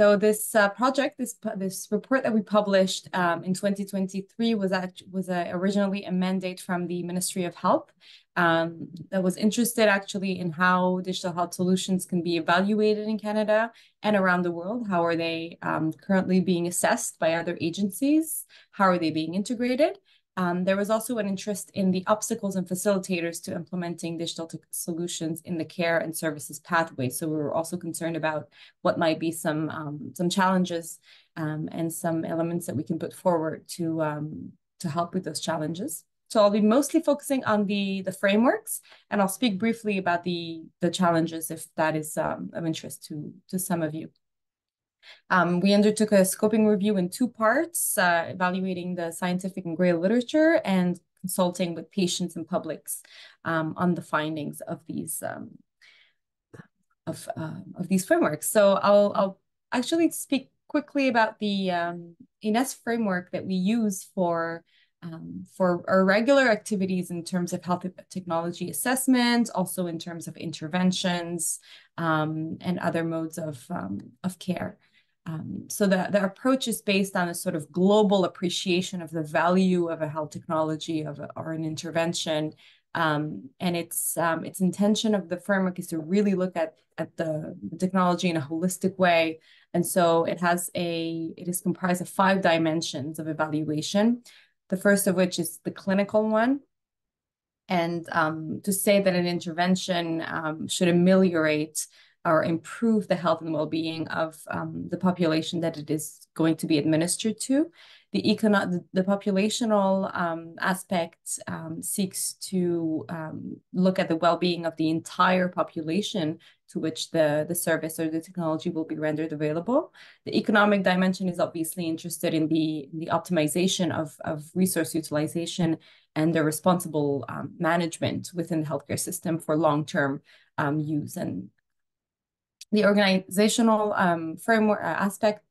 so this uh, project, this this report that we published um, in 2023 was actually was a, uh, originally a mandate from the Ministry of Health um, that was interested actually in how digital health solutions can be evaluated in Canada and around the world. How are they um, currently being assessed by other agencies? How are they being integrated? Um, there was also an interest in the obstacles and facilitators to implementing digital solutions in the care and services pathway. So we were also concerned about what might be some um, some challenges um, and some elements that we can put forward to um, to help with those challenges. So I'll be mostly focusing on the the frameworks, and I'll speak briefly about the the challenges if that is um, of interest to to some of you. Um, we undertook a scoping review in two parts, uh, evaluating the scientific and grey literature and consulting with patients and publics um, on the findings of these um, of uh, of these frameworks. So I'll I'll actually speak quickly about the um, INES framework that we use for um, for our regular activities in terms of health technology assessment, also in terms of interventions um, and other modes of, um, of care. Um, so the, the approach is based on a sort of global appreciation of the value of a health technology of a, or an intervention. Um, and its um, its intention of the framework is to really look at at the technology in a holistic way. And so it has a it is comprised of five dimensions of evaluation. The first of which is the clinical one, and um, to say that an intervention um, should ameliorate or improve the health and well-being of um, the population that it is going to be administered to. The econo- the, populational um, aspect um, seeks to um, look at the well-being of the entire population to which the, the service or the technology will be rendered available. The economic dimension is obviously interested in the, the optimization of, of resource utilization and the responsible um, management within the healthcare system for long-term um, use and the organizational um, framework uh, aspect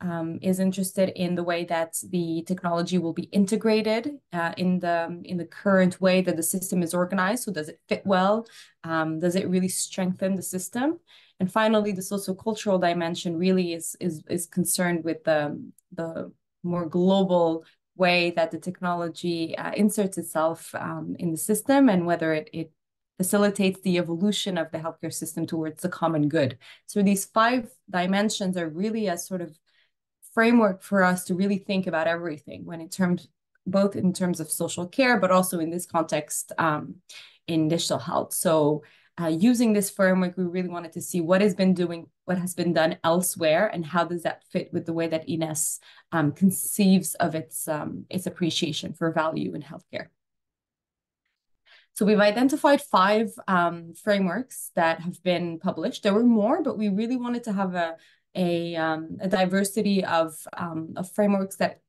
um, is interested in the way that the technology will be integrated uh, in the in the current way that the system is organized. So does it fit well? Um, does it really strengthen the system? And finally, the sociocultural dimension really is is is concerned with the the more global way that the technology uh, inserts itself um, in the system and whether it, it facilitates the evolution of the healthcare system towards the common good. So these five dimensions are really a sort of framework for us to really think about everything when in terms both in terms of social care, but also in this context um, in digital health. So uh, using this framework, we really wanted to see what has been doing, what has been done elsewhere, and how does that fit with the way that Ines um, conceives of its um, its appreciation for value in healthcare. So we've identified five um, frameworks that have been published. There were more, but we really wanted to have a a, um, a diversity of, um, of frameworks that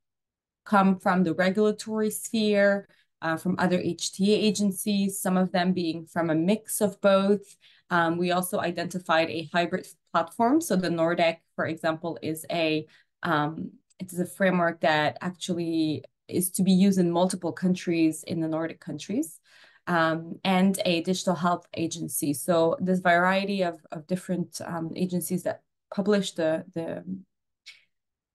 come from the regulatory sphere, uh, from other HTA agencies, some of them being from a mix of both. Um, we also identified a hybrid platform. So the Nordic, for example, is a um, it is a framework that actually is to be used in multiple countries in the Nordic countries um, and a digital health agency. So this variety of, of different um, agencies that publish the, the,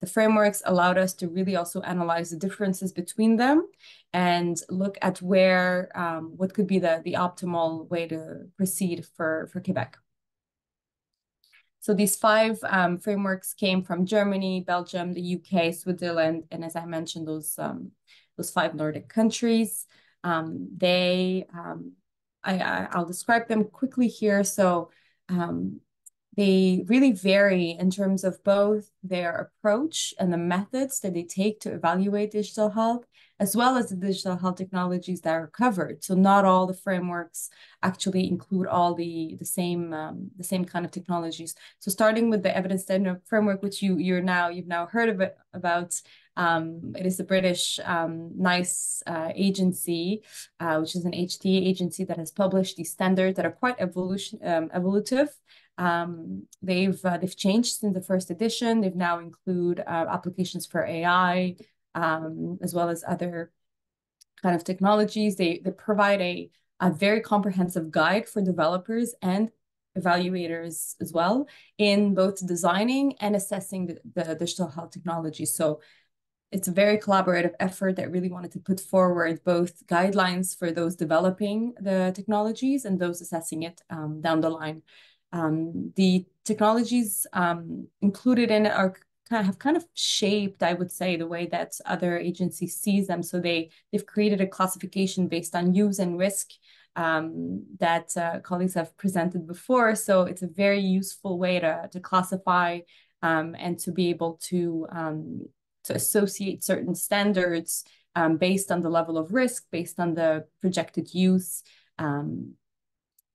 the frameworks allowed us to really also analyze the differences between them and look at where, um, what could be the, the optimal way to proceed for, for Quebec. So these five um, frameworks came from Germany, Belgium, the UK, Switzerland, and as I mentioned, those um, those five Nordic countries. Um, they, um, I, will describe them quickly here. So um, they really vary in terms of both their approach and the methods that they take to evaluate digital health, as well as the digital health technologies that are covered. So not all the frameworks actually include all the, the same um, the same kind of technologies. So starting with the evidence standard framework, which you you're now you've now heard of it, about, um, it is a British um, NICE uh, agency, uh, which is an HTA agency that has published these standards that are quite evolution, um, evolutive. Um, they've uh, they've changed since the first edition. They've now include uh, applications for AI um, as well as other kind of technologies. They they provide a a very comprehensive guide for developers and evaluators as well in both designing and assessing the, the digital health technology. So it's a very collaborative effort that really wanted to put forward both guidelines for those developing the technologies and those assessing it um, down the line. Um, the technologies um, included in it are kind of, have kind of shaped, I would say, the way that other agencies sees them. So they they've created a classification based on use and risk um, that uh, colleagues have presented before. So it's a very useful way to to classify um, and to be able to um, to associate certain standards um, based on the level of risk, based on the projected use um,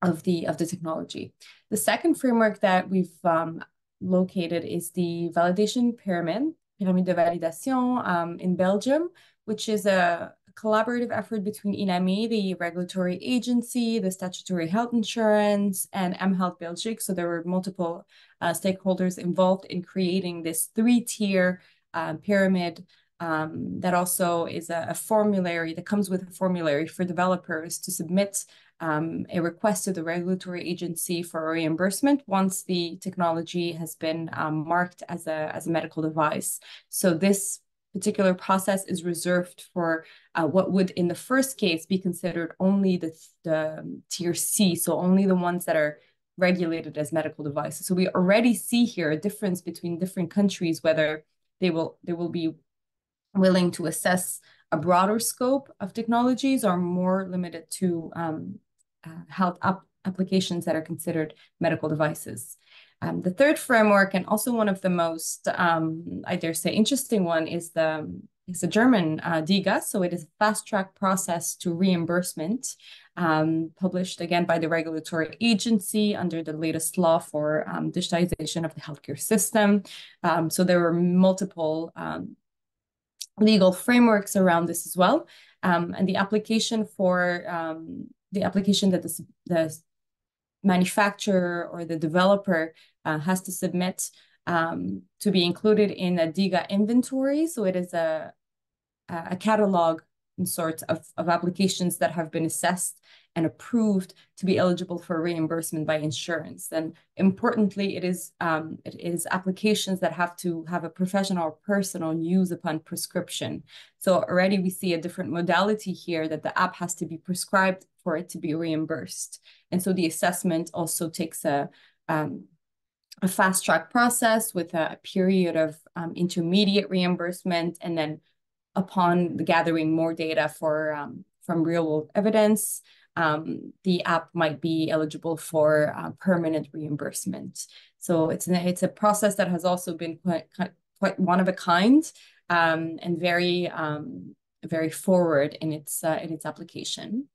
of the of the technology. The second framework that we've um, located is the validation pyramid, Pyramid de validation um, in Belgium, which is a collaborative effort between INAMI, the regulatory agency, the statutory health insurance, and M Health Belgique. So there were multiple uh, stakeholders involved in creating this three-tier uh, pyramid um, that also is a, a, formulary that comes with a formulary for developers to submit um, a request to the regulatory agency for reimbursement once the technology has been um, marked as a, as a medical device. So this particular process is reserved for uh, what would in the first case be considered only the, the tier C, so only the ones that are regulated as medical devices. So we already see here a difference between different countries, whether they will they will be willing to assess a broader scope of technologies or more limited to um, uh, health up applications that are considered medical devices. Um, the third framework, and also one of the most, um, I dare say, interesting one, is the it's a German uh, DIGA, so it is a fast-track process to reimbursement, um, published again by the regulatory agency under the latest law for um, digitization of the healthcare system. Um, so there were multiple um, legal frameworks around this as well, um, and the application for um, the application that the, the manufacturer or the developer uh, has to submit um, to be included in a DIGA inventory. So it is a uh, a catalog in sorts of, of applications that have been assessed and approved to be eligible for reimbursement by insurance. And importantly, it is um, it is applications that have to have a professional or personal use upon prescription. So already we see a different modality here that the app has to be prescribed for it to be reimbursed. And so the assessment also takes a um, a fast track process with a period of um, intermediate reimbursement and then upon gathering more data for um, from real world evidence, um, the app might be eligible for uh, permanent reimbursement. So it's an, it's a process that has also been quite quite one of a kind um, and very um, very forward in its uh, in its application.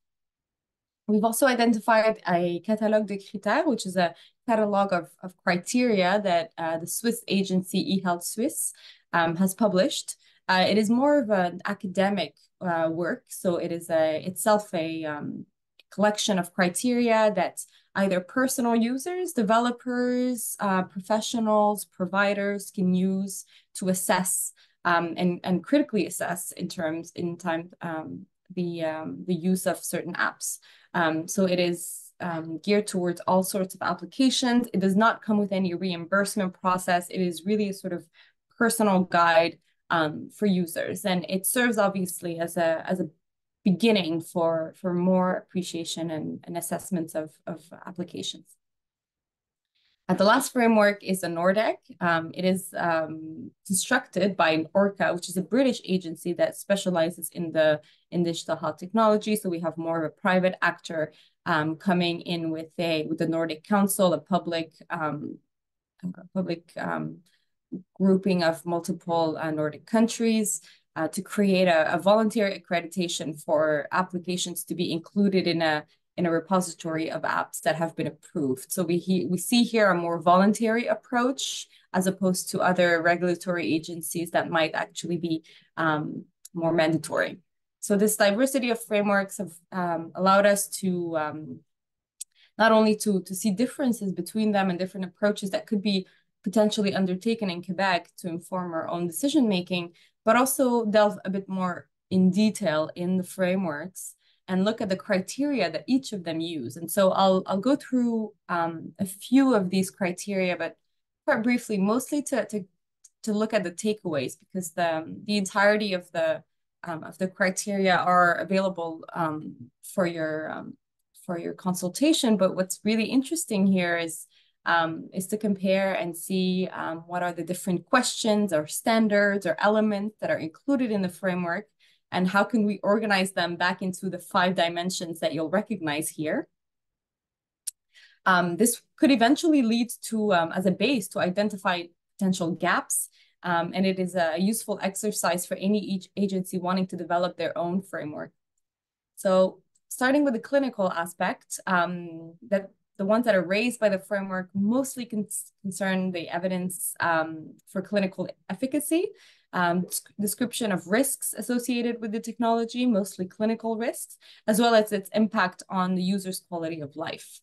We've also identified a catalogue de critères, which is a catalogue of, of criteria that uh, the Swiss agency eHealth Swiss um, has published uh, it is more of an academic uh, work, so it is a, itself a um, collection of criteria that either personal users, developers, uh, professionals, providers can use to assess um, and, and critically assess in terms in time um, the um, the use of certain apps. Um, so it is um, geared towards all sorts of applications. It does not come with any reimbursement process. It is really a sort of personal guide um, for users. And it serves obviously as a as a beginning for for more appreciation and, and assessments of, of applications. And the last framework is the Nordic. Um, it is um, constructed by an Orca, which is a British agency that specializes in the in digital health technology. So we have more of a private actor um, coming in with a with the Nordic Council, a public um, public um, grouping of multiple uh, Nordic countries uh, to create a, a, voluntary accreditation for applications to be included in a in a repository of apps that have been approved. So we he, we see here a more voluntary approach as opposed to other regulatory agencies that might actually be um, more mandatory. So this diversity of frameworks have um, allowed us to um, not only to, to see differences between them and different approaches that could be potentially undertaken in Quebec to inform our own decision making, but also delve a bit more in detail in the frameworks and look at the criteria that each of them use. And so I'll, I'll go through um, a few of these criteria, but quite briefly, mostly to, to, to look at the takeaways because the, the entirety of the, um, of the criteria are available um, for, your, um, for your consultation. But what's really interesting here is um, is to compare and see um, what are the different questions or standards or elements that are included in the framework and how can we organize them back into the five dimensions that you'll recognize here. Um, this could eventually lead to, um, as a base, to identify potential gaps um, and it is a useful exercise for any agency wanting to develop their own framework. So starting with the clinical aspect, um, that the ones that are raised by the framework mostly con concern the evidence um, for clinical efficacy, um, description of risks associated with the technology, mostly clinical risks, as well as its impact on the user's quality of life.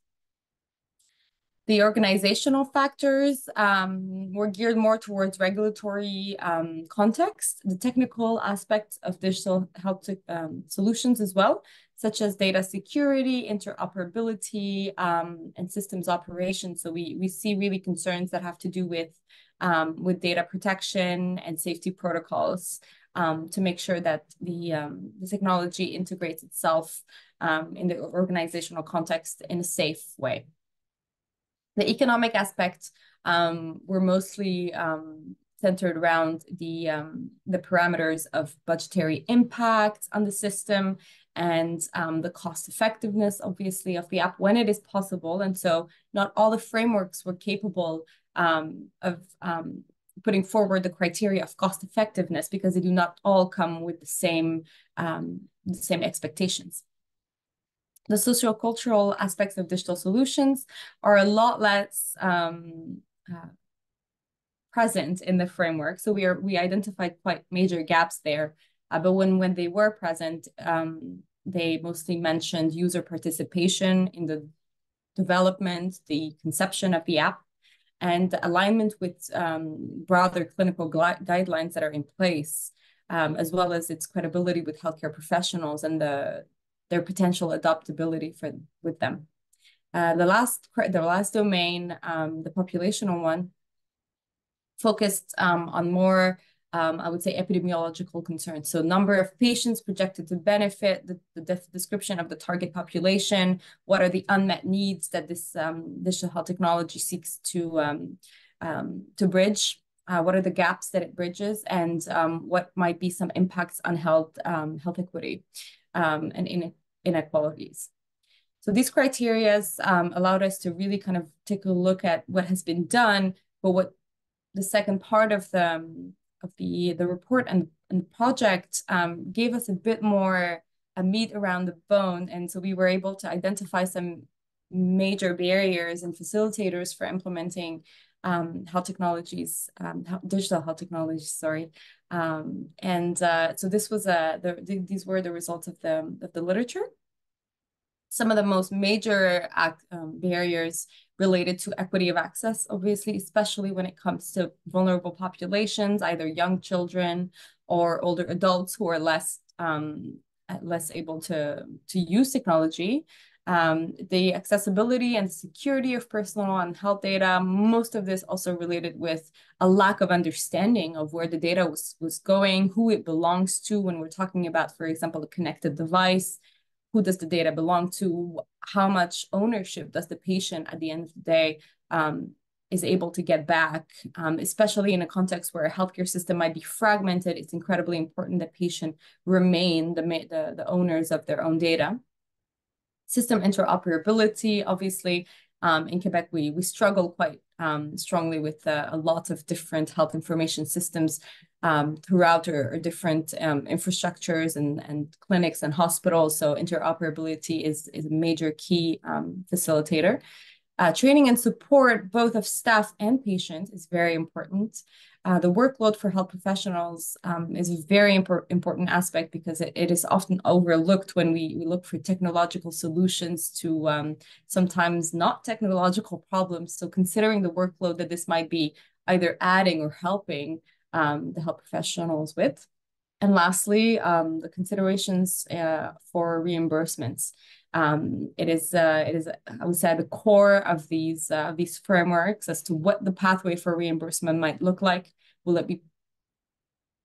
The organizational factors um, were geared more towards regulatory um, context, the technical aspects of digital health um, solutions as well, such as data security, interoperability, um, and systems operations. So we, we see really concerns that have to do with, um, with data protection and safety protocols um, to make sure that the, um, the technology integrates itself um, in the organizational context in a safe way. The economic aspect um, were mostly centered around the um, the parameters of budgetary impact on the system and um, the cost effectiveness, obviously, of the app when it is possible. And so not all the frameworks were capable um, of um, putting forward the criteria of cost effectiveness because they do not all come with the same, um, the same expectations. The sociocultural aspects of digital solutions are a lot less um, uh, present in the framework. So we are we identified quite major gaps there uh, but when, when they were present, um, they mostly mentioned user participation in the development, the conception of the app, and alignment with um, broader clinical guidelines that are in place, um, as well as its credibility with healthcare professionals and the, their potential adaptability for, with them. Uh, the last the last domain, um, the populational one, focused um, on more um, I would say, epidemiological concerns. So number of patients projected to benefit, the, the description of the target population, what are the unmet needs that this um, digital health technology seeks to, um, um to bridge, uh, what are the gaps that it bridges, and um, what might be some impacts on health, um, health equity and in inequalities. So these criteria allowed us to really kind of take a look at what has been done, but what the second part of the of the, the report and, and project um, gave us a bit more a meat around the bone. And so we were able to identify some major barriers and facilitators for implementing um, health technologies, um, digital health technologies, sorry. Um, and uh, so this was a, uh, the, the, these were the results of the, of the literature some of the most major um, barriers related to equity of access, obviously, especially when it comes to vulnerable populations, either young children or older adults who are less um, less able to, to use technology. Um, the accessibility and security of personal and health data, most of this also related with a lack of understanding of where the data was, was going, who it belongs to when we're talking about, for example, a connected device, who does the data belong to, how much ownership does the patient at the end of the day um, is able to get back, um, especially in a context where a healthcare system might be fragmented. It's incredibly important that patient remain the, the, the owners of their own data. System interoperability, obviously, um, in Quebec, we, we struggle quite um, strongly with uh, a lot of different health information systems um, throughout our, our different um, infrastructures and, and clinics and hospitals. So interoperability is, is a major key um, facilitator. Uh, training and support, both of staff and patients, is very important. Uh, the workload for health professionals um, is a very impor important aspect because it, it is often overlooked when we, we look for technological solutions to um, sometimes not technological problems. So, considering the workload that this might be either adding or helping um, the health professionals with. And lastly, um, the considerations uh, for reimbursements. Um, it is uh, it is I would say the core of these uh, these frameworks as to what the pathway for reimbursement might look like. Will it be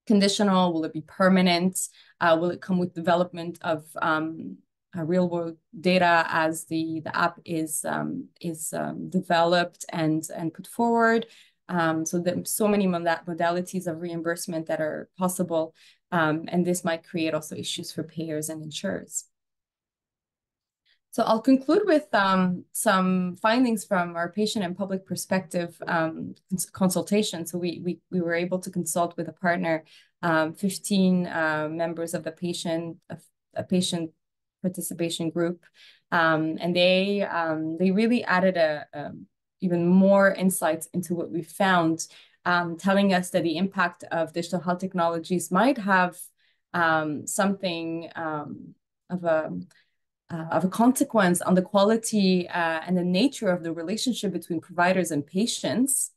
conditional? Will it be permanent? Uh, will it come with development of um, uh, real world data as the the app is um, is um, developed and and put forward? Um, so are so many modalities of reimbursement that are possible, um, and this might create also issues for payers and insurers. So I'll conclude with um, some findings from our patient and public perspective um, consultation. So we, we, we were able to consult with a partner, um, 15 uh, members of the patient, a, a patient participation group, um, and they they really added a, a even more insights into what we found, um, telling us that the impact of digital health technologies might have um, something um, of a uh, of a consequence on the quality uh, and the nature of the relationship between providers and patients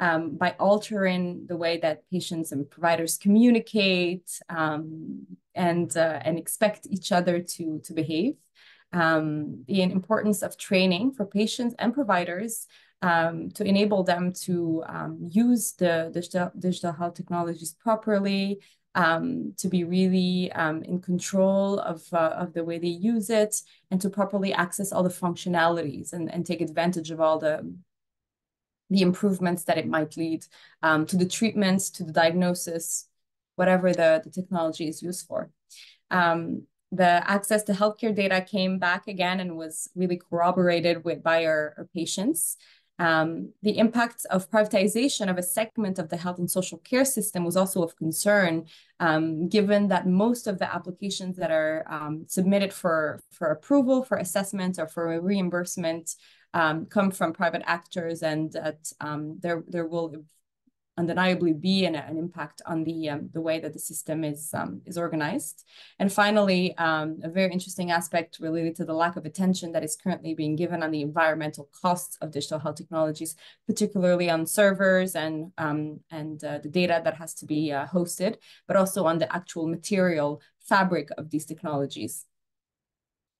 um, by altering the way that patients and providers communicate um, and uh, and expect each other to to behave um, the importance of training for patients and providers um, to enable them to um, use the digital, digital health technologies properly, um, to be really um, in control of, uh, of the way they use it, and to properly access all the functionalities and, and take advantage of all the, the improvements that it might lead um, to the treatments, to the diagnosis, whatever the, the technology is used for. Um, the access to healthcare data came back again and was really corroborated with by our, our patients. Um, the impact of privatization of a segment of the health and social care system was also of concern, um, given that most of the applications that are um, submitted for, for approval, for assessment, or for reimbursement um, come from private actors, and that um, there, there will undeniably be an, an impact on the um, the way that the system is um, is organized. And finally, um, a very interesting aspect related to the lack of attention that is currently being given on the environmental costs of digital health technologies, particularly on servers and um, and uh, the data that has to be uh, hosted, but also on the actual material fabric of these technologies.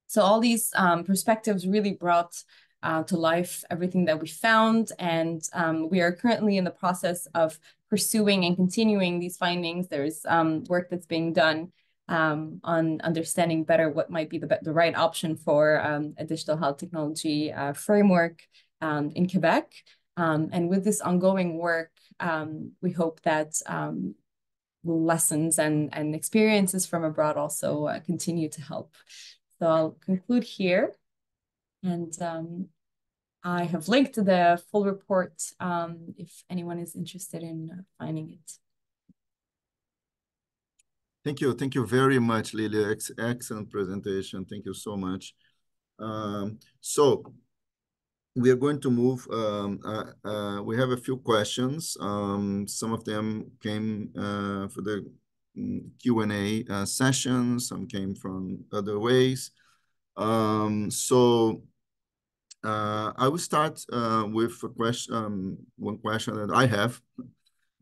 So all these um, perspectives really brought uh, to life everything that we found. And um, we are currently in the process of pursuing and continuing these findings. There's um, work that's being done um, on understanding better what might be the, the right option for um, a digital health technology uh, framework um, in Quebec. Um, and with this ongoing work, we hope that lessons and, and experiences from abroad also uh, continue to help. So I'll conclude here. And um, I have linked the full report um, if anyone is interested in finding it. Thank you. Thank you very much, Lily. excellent presentation. Thank you so much. Um, so we are going to move. Um, uh, uh, we have a few questions. Um, some of them came uh, for the mm, Q&A uh, session. Some came from other ways. Um, so uh, I will start uh, with a question, um, one question that I have.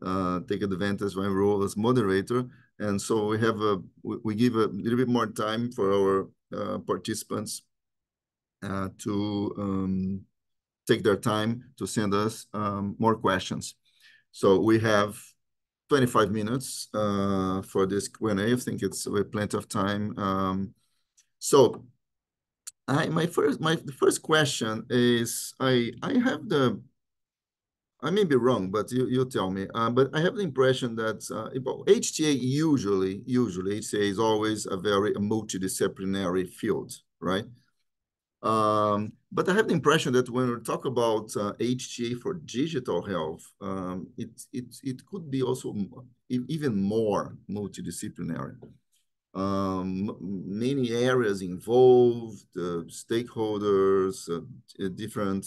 Uh, take advantage of my role as moderator, and so we have a we, we give a little bit more time for our uh, participants uh, to um, take their time to send us um, more questions. So we have 25 minutes uh, for this Q&A. I think it's we plenty of time. Um, so I my first my the first question is I I have the I may be wrong, but you, you tell me. Uh, but I have the impression that uh, HTA usually, usually HTA is always a very multidisciplinary field, right? Um, but I have the impression that when we talk about uh, HTA for digital health, um, it, it, it could be also even more multidisciplinary um, many areas involved, uh, stakeholders, uh, different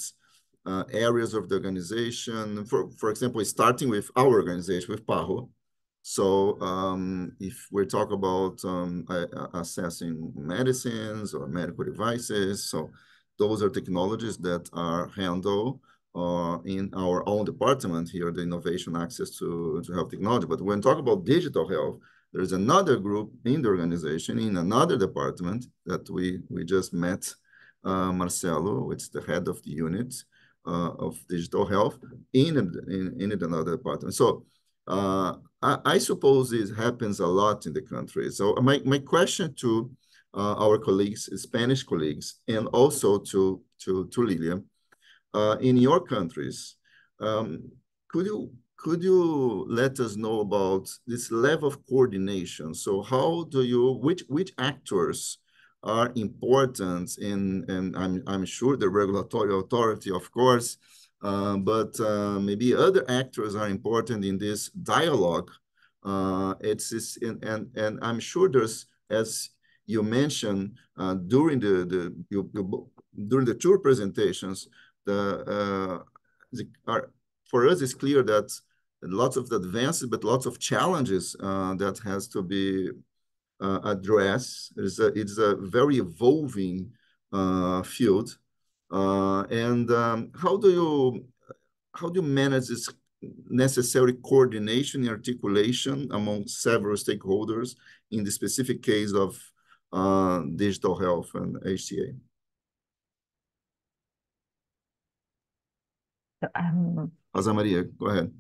uh, areas of the organization. For, for example, starting with our organization, with PAHO. So um, if we talk about um, assessing medicines or medical devices, so those are technologies that are handled uh, in our own department here, the innovation access to, to health technology. But when talk about digital health, there's another group in the organization, in another department that we, we just met, uh, Marcelo, which is the head of the unit uh, of digital health in, in, in another department. So uh, I, I, suppose this happens a lot in the country. So my, my question to uh, our colleagues, Spanish colleagues, and also to, to, to Lilia, uh, in your countries, um, could you could you let us know about this level of coordination? So how do you, which, which actors are important in, and I'm, I'm sure the regulatory authority, of course, uh, but uh, maybe other actors are important in this dialogue. Uh, it's, it's and, and, and I'm sure there's, as you mentioned uh, during the, the you, you, during the tour presentations, the, uh, the are, for us it's clear that lots of advances, but lots of challenges uh, that has to be uh, addressed. It's a, it's a very evolving uh, field. Uh, and um, how do you how do you manage this necessary coordination and articulation among several stakeholders in the specific case of uh, digital health and HCA? Um, Maria, go ahead.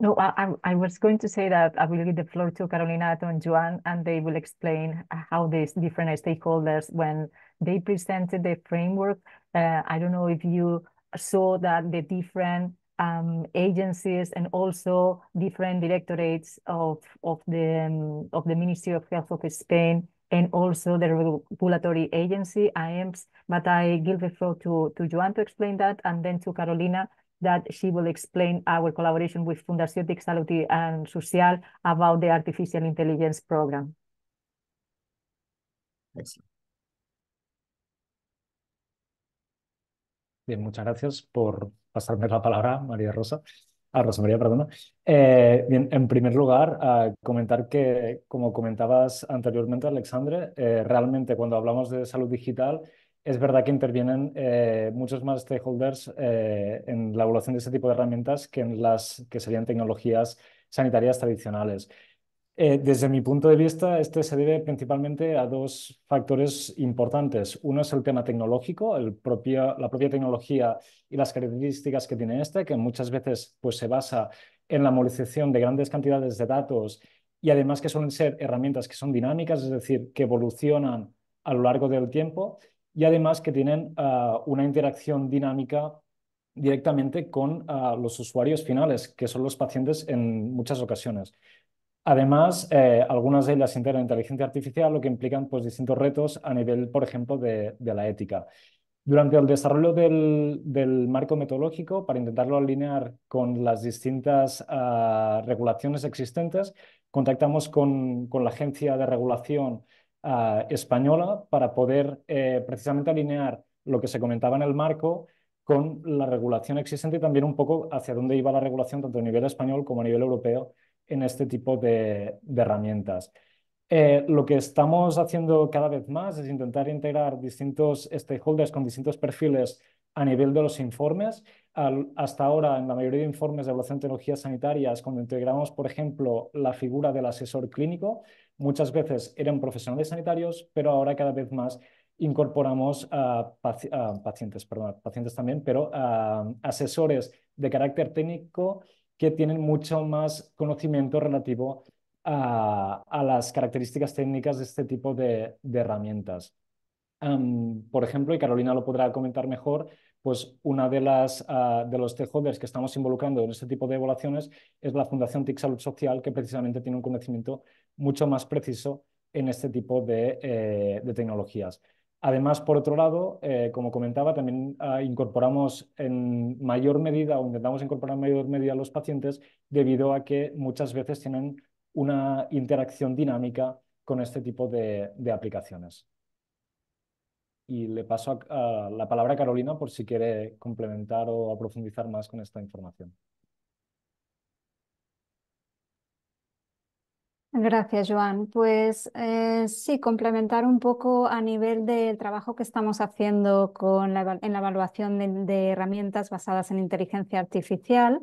No, I, I was going to say that I will give the floor to Carolina and Joan, and they will explain uh, how these different stakeholders, when they presented the framework, uh, I don't know if you saw that the different um, agencies and also different directorates of, of, the, um, of the Ministry of Health of Spain and also the regulatory agency, IAMS. But I give the floor to, to Joan to explain that and then to Carolina that she will explain our collaboration with Fundación de Salud y Social about the Artificial Intelligence Program. Bien, muchas gracias por pasarme la palabra, María Rosa. a ah, Rosa María, perdona. Eh, bien, en primer lugar, ah, comentar que, como comentabas anteriormente, Alexandre, eh, realmente cuando hablamos de salud digital, es verdad que intervienen eh, muchos más stakeholders eh, en la evaluación de este tipo de herramientas que en las que serían tecnologías sanitarias tradicionales. Eh, desde mi punto de vista, este se debe principalmente a dos factores importantes. Uno es el tema tecnológico, el propio, la propia tecnología y las características que tiene este, que muchas veces pues, se basa en la movilización de grandes cantidades de datos y además que suelen ser herramientas que son dinámicas, es decir, que evolucionan a lo largo del tiempo y además que tienen ah, una interacción dinámica directamente con ah, los usuarios finales, que son los pacientes en muchas ocasiones. Además, eh, algunas de ellas integran inteligencia artificial, lo que implican pues, distintos retos a nivel, por ejemplo, de, la ética. Durante el desarrollo del, marco metodológico, para intentarlo alinear con las distintas ah, regulaciones existentes, contactamos con, con la agencia de regulación Ah, española para poder eh, precisamente alinear lo que se comentaba en el marco con la regulación existente y también un poco hacia dónde iba la regulación tanto a nivel español como a nivel europeo en este tipo de, herramientas. Eh, lo que estamos haciendo cada vez más es intentar integrar distintos stakeholders con distintos perfiles a nivel de los informes. hasta ahora, en la mayoría de informes de evaluación de tecnologías sanitarias, cuando integramos, por ejemplo, la figura del asesor clínico, muchas veces eran profesionales sanitarios, pero ahora cada vez más incorporamos a, pacientes, pacientes también, pero asesores de carácter técnico que tienen mucho más conocimiento relativo a, las características técnicas de este tipo de herramientas por ejemplo, y Carolina lo podrá comentar mejor, pues una de las ah, de los stakeholders que estamos involucrando en este tipo de evaluaciones es la Fundación TIC Salud Social, que precisamente tiene un conocimiento mucho más preciso en este tipo de, eh, de tecnologías. Además, por otro lado, eh, como comentaba, también ah, incorporamos en mayor medida o intentamos incorporar en mayor medida a los pacientes debido a que muchas veces tienen una interacción dinámica con este tipo de, de aplicaciones y le paso la palabra a Carolina por si quiere complementar o profundizar más con esta información. Gracias, Joan. Pues eh, sí, complementar un poco a nivel del trabajo que estamos haciendo en la evaluación de, de, herramientas basadas en inteligencia artificial,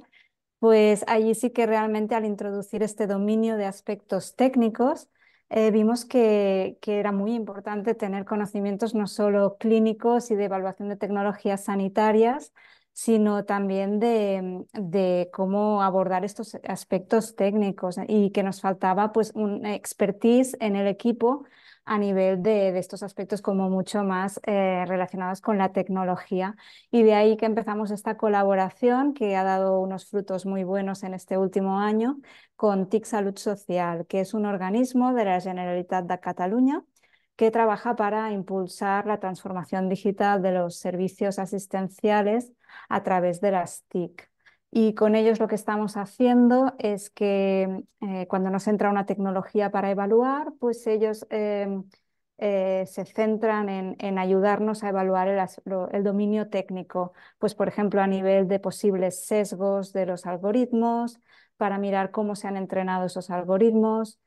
pues allí sí que realmente al introducir este dominio de aspectos técnicos, eh, vimos que, era muy importante tener conocimientos no solo clínicos y de evaluación de tecnologías sanitarias, sino también de, de cómo abordar estos aspectos técnicos y que nos faltaba pues un expertise en el equipo a nivel de, estos aspectos como mucho más eh, relacionados con la tecnología. Y de ahí que empezamos esta colaboración que ha dado unos frutos muy buenos en este último año con TIC Salud Social, que es un organismo de la Generalitat de Cataluña que trabaja para impulsar la transformación digital de los servicios asistenciales a través de las TIC. Y con ellos lo que estamos haciendo es que eh, cuando nos entra una tecnología para evaluar, pues ellos em, eh, se centran en, ayudarnos a evaluar el, el, dominio técnico, pues por ejemplo a nivel de posibles sesgos de los algoritmos, para mirar cómo se han entrenado esos algoritmos.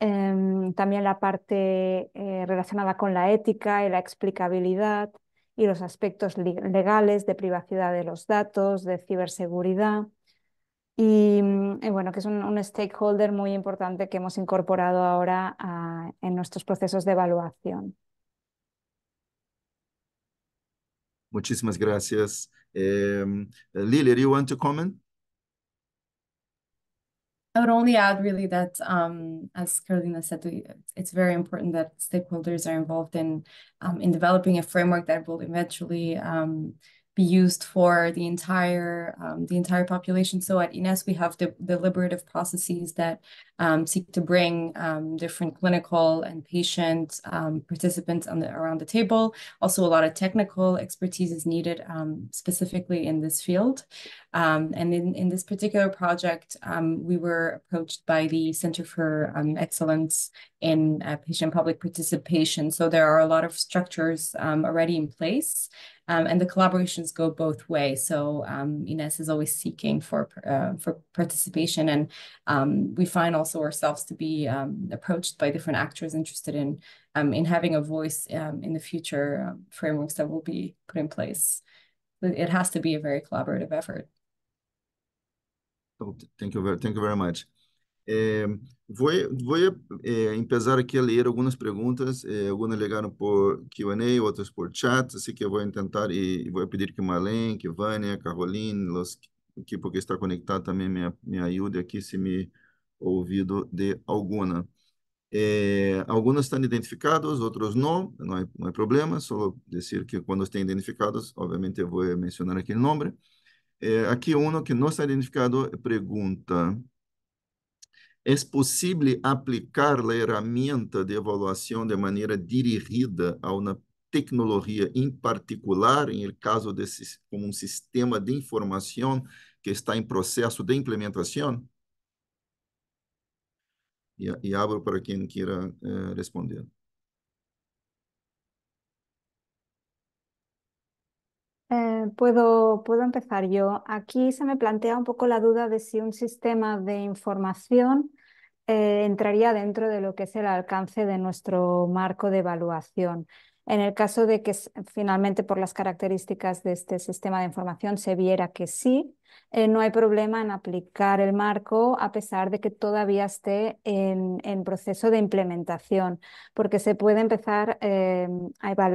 Em, también la parte eh, relacionada con la ética y la explicabilidad y los aspectos legales de privacidad de los datos, de ciberseguridad. Y, mm, bueno, que es un, stakeholder muy importante que hemos incorporado ahora en nuestros procesos de evaluación. Muchísimas gracias. Lily, em, Lili, you want to comment? I would only add really that, um, as Carolina said, it's very important that stakeholders are involved in um, in developing a framework that will eventually um, be used for the entire um, the entire population. So at Ines, we have the deliberative processes that um, seek to bring um, different clinical and patient um, participants on the around the table. Also, a lot of technical expertise is needed um, specifically in this field. Um, and in, in this particular project, we were approached by the Center for Excellence in uh, patient public participation. So there are a lot of structures um, already in place um, and the collaborations go both ways. So um, Ines is always seeking for, uh, for participation and um, we find also ourselves to be um, approached by different actors interested in, um, in having a voice in the future frameworks that will be put in place. It has to be a very collaborative effort. Oh, thank you very, thank you very much. É, vou vou é, começar aqui a ler algumas perguntas. É, algumas chegaram por Q&A, outras por chat. Assim que eu vou tentar e vou pedir que Malen, que Vânia, Caroline, los que porque está conectado também me, me ajude aqui se me ouvido de alguma. É, algumas estão identificados, outros não, não é, não é problema, só dizer que quando estão identificados, obviamente eu vou mencionar aquele nome. É, aqui, um que não está identificado pergunta: es posible aplicar la herramienta de evaluación de manera dirigida a una tecnología en particular, en el caso de como un sistema de información que está en proceso de implementación? Y, abro para quien quiera eh, responder. Eh, puedo, puedo empezar yo. Aquí se me plantea un poco la duda de si un sistema de información eh, entraría dentro de lo que es el alcance de nuestro marco de evaluación. En el caso de que finalmente por las características de este sistema de información se viera que sí, eh, no hay problema en aplicar el marco a pesar de que todavía esté en, proceso de implementación, porque se puede empezar eh,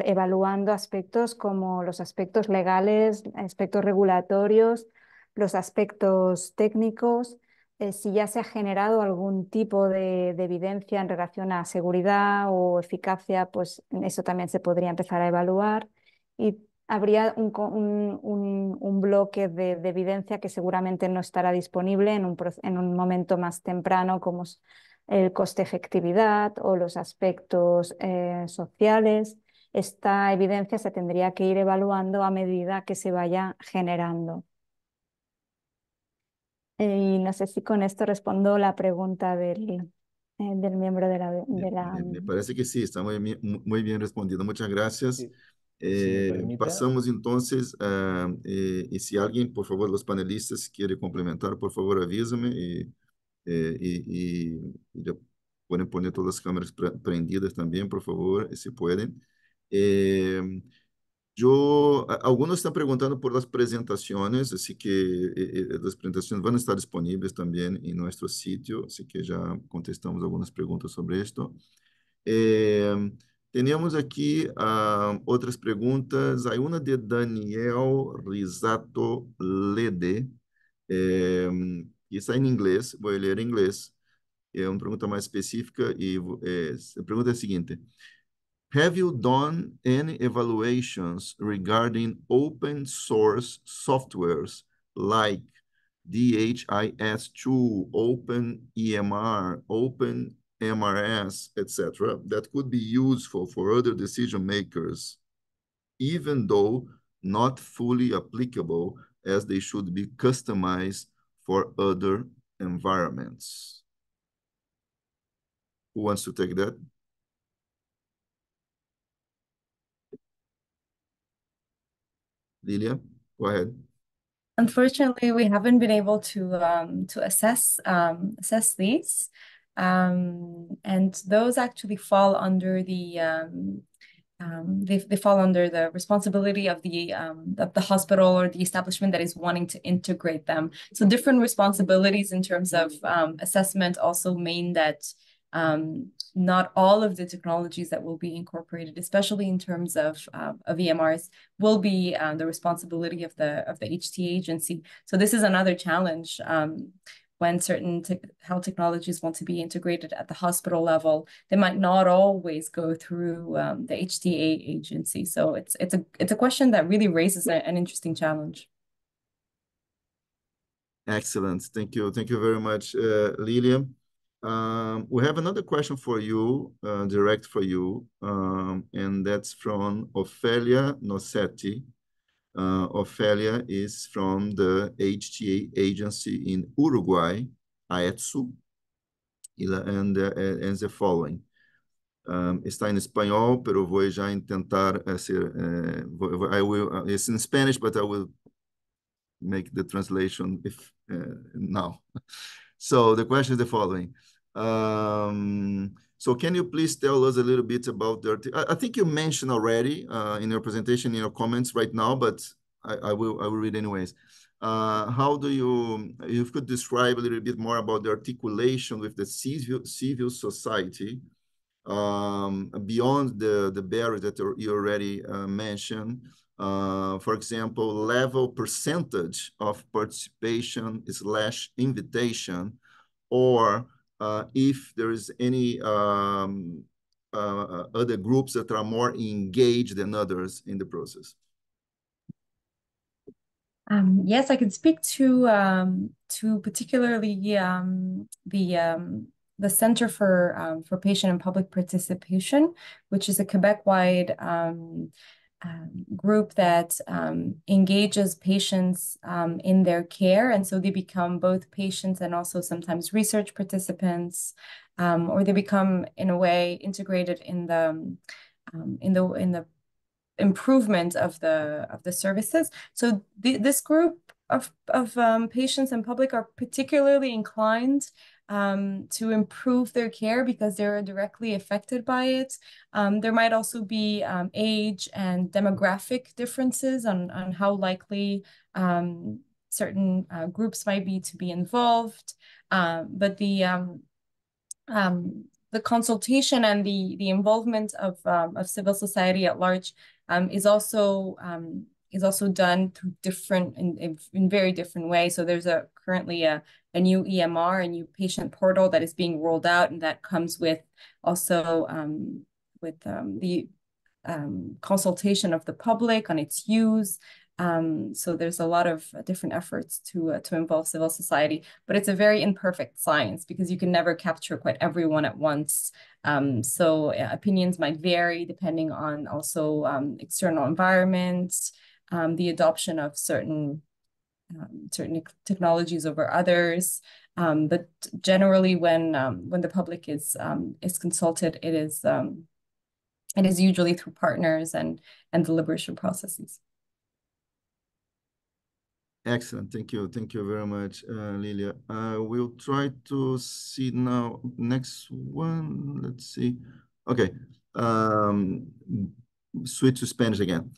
evaluando aspectos como los aspectos legales, aspectos regulatorios, los aspectos técnicos eh, si ya se ha generado algún tipo de, evidencia en relación a seguridad o eficacia, pues eso también se podría empezar a evaluar. Y habría un, bloque de, evidencia que seguramente no estará disponible en un, momento más temprano, como el coste-efectividad o los aspectos eh, sociales. Esta evidencia se tendría que ir evaluando a medida que se vaya generando. Y no sé si con esto respondo la pregunta del, eh, del miembro de la, Me parece que sí, está muy, muy bien respondido. Muchas gracias. Eh, pasamos entonces, eh, y si alguien, por favor, los panelistas quiere complementar, por favor avísame y, eh, y pueden poner todas las cámaras prendidas también, por favor, si pueden. Alguns estão perguntando por as apresentações, assim que eh, eh, as apresentações vão estar disponíveis também em nosso sítio, assim que já contestamos algumas perguntas sobre isto. Eh, aqui outras uh, otras uma de Daniel Risato Lede, eh, está em inglês, vou ler em inglês. É uma pergunta mais específica e eh, a pergunta é a seguinte. Have you done any evaluations regarding open source softwares like DHIS2, OpenEMR, Open MRS, etc., that could be useful for other decision makers, even though not fully applicable as they should be customized for other environments. Who wants to take that? Lilia, go ahead. Unfortunately, we haven't been able to um, to assess um, assess these, um, and those actually fall under the um, um, they, they fall under the responsibility of the, um, of the hospital or the establishment that is wanting to integrate them. So different responsibilities in terms of um, assessment also mean that um, not all of the technologies that will be incorporated, especially in terms of, uh, of EMRs, will be um, the responsibility of the of the HTA agency. So this is another challenge um, when certain te health technologies want to be integrated at the hospital level. They might not always go through um, the HTA agency. So it's it's a it's a question that really raises a, an interesting challenge. Excellent. Thank you. Thank you very much, uh, um, we have another question for you, uh, direct for you, um, and that's from Ophelia Nosetti. Uh, Ophelia is from the HTA agency in Uruguay, AETSU, and, uh, and the following. Um, está em espanhol, pero vou já tentar eh, ser. Uh, I will. Uh, it's in Spanish, but I will make the translation if eh, now. so the question is the following. Um, so can you please tell us a little bit about the, I, I think you mentioned already uh, in your presentation, in your comments right now, but I, I will I will read anyways. Uh, how do you, you could describe a little bit more about the articulation with the civil, civil society um, beyond the, the barriers that you already uh, mentioned. Uh, for example, level percentage of participation slash invitation or uh, if there is any um, uh, other groups that are more engaged than others in the process. Um, yes, I can speak to um, to particularly um, the um, the Center for um, for Patient and Public Participation, which is a Quebec-wide um, um, group that um, engages patients um, in their care. And so they become both patients and also sometimes research participants, um, or they become, in a way, integrated in the, um, in the, in the improvement of the, of the services. So the, this group of, of um, patients and public are particularly inclined um, to improve their care because they're directly affected by it. Um, there might also be um, age and demographic differences on, on how likely um, certain uh, groups might be to be involved. Um, but the um, the consultation and the, the involvement of, of civil society at large is also is also done through different in, in, in very different ways. So there's a currently a, a new EMR, a new patient portal that is being rolled out, and that comes with also um, with um, the um, consultation of the public on its use. Um, so there's a lot of different efforts to uh, to involve civil society, but it's a very imperfect science because you can never capture quite everyone at once. Um, so uh, opinions might vary depending on also um, external environments, the adoption of certain um, certain technologies over others. Um, but generally, when um, when the public is um, is consulted, it is um, it is usually through partners and and deliberation processes. Excellent. Thank you. Thank you very much, uh, Lilia. Uh, we'll try to see now next one. Let's see. Okay. Um, switch to Spanish again.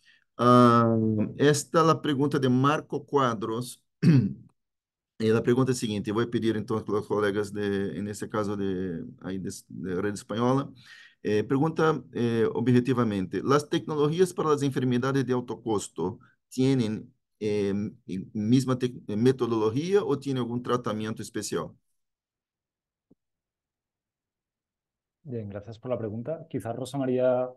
Ah, esta es la pregunta de Marco Cuadros. y eh, la pregunta es siguiente. Voy a pedir entonces a los colegas, de, en este caso de, de, Red Española, eh, pregunta eh, objetivamente, ¿las tecnologías para las enfermedades de alto costo tienen em, misma metodología o tiene algún tratamiento especial? Bien, gracias por la pregunta. Quizás Rosa María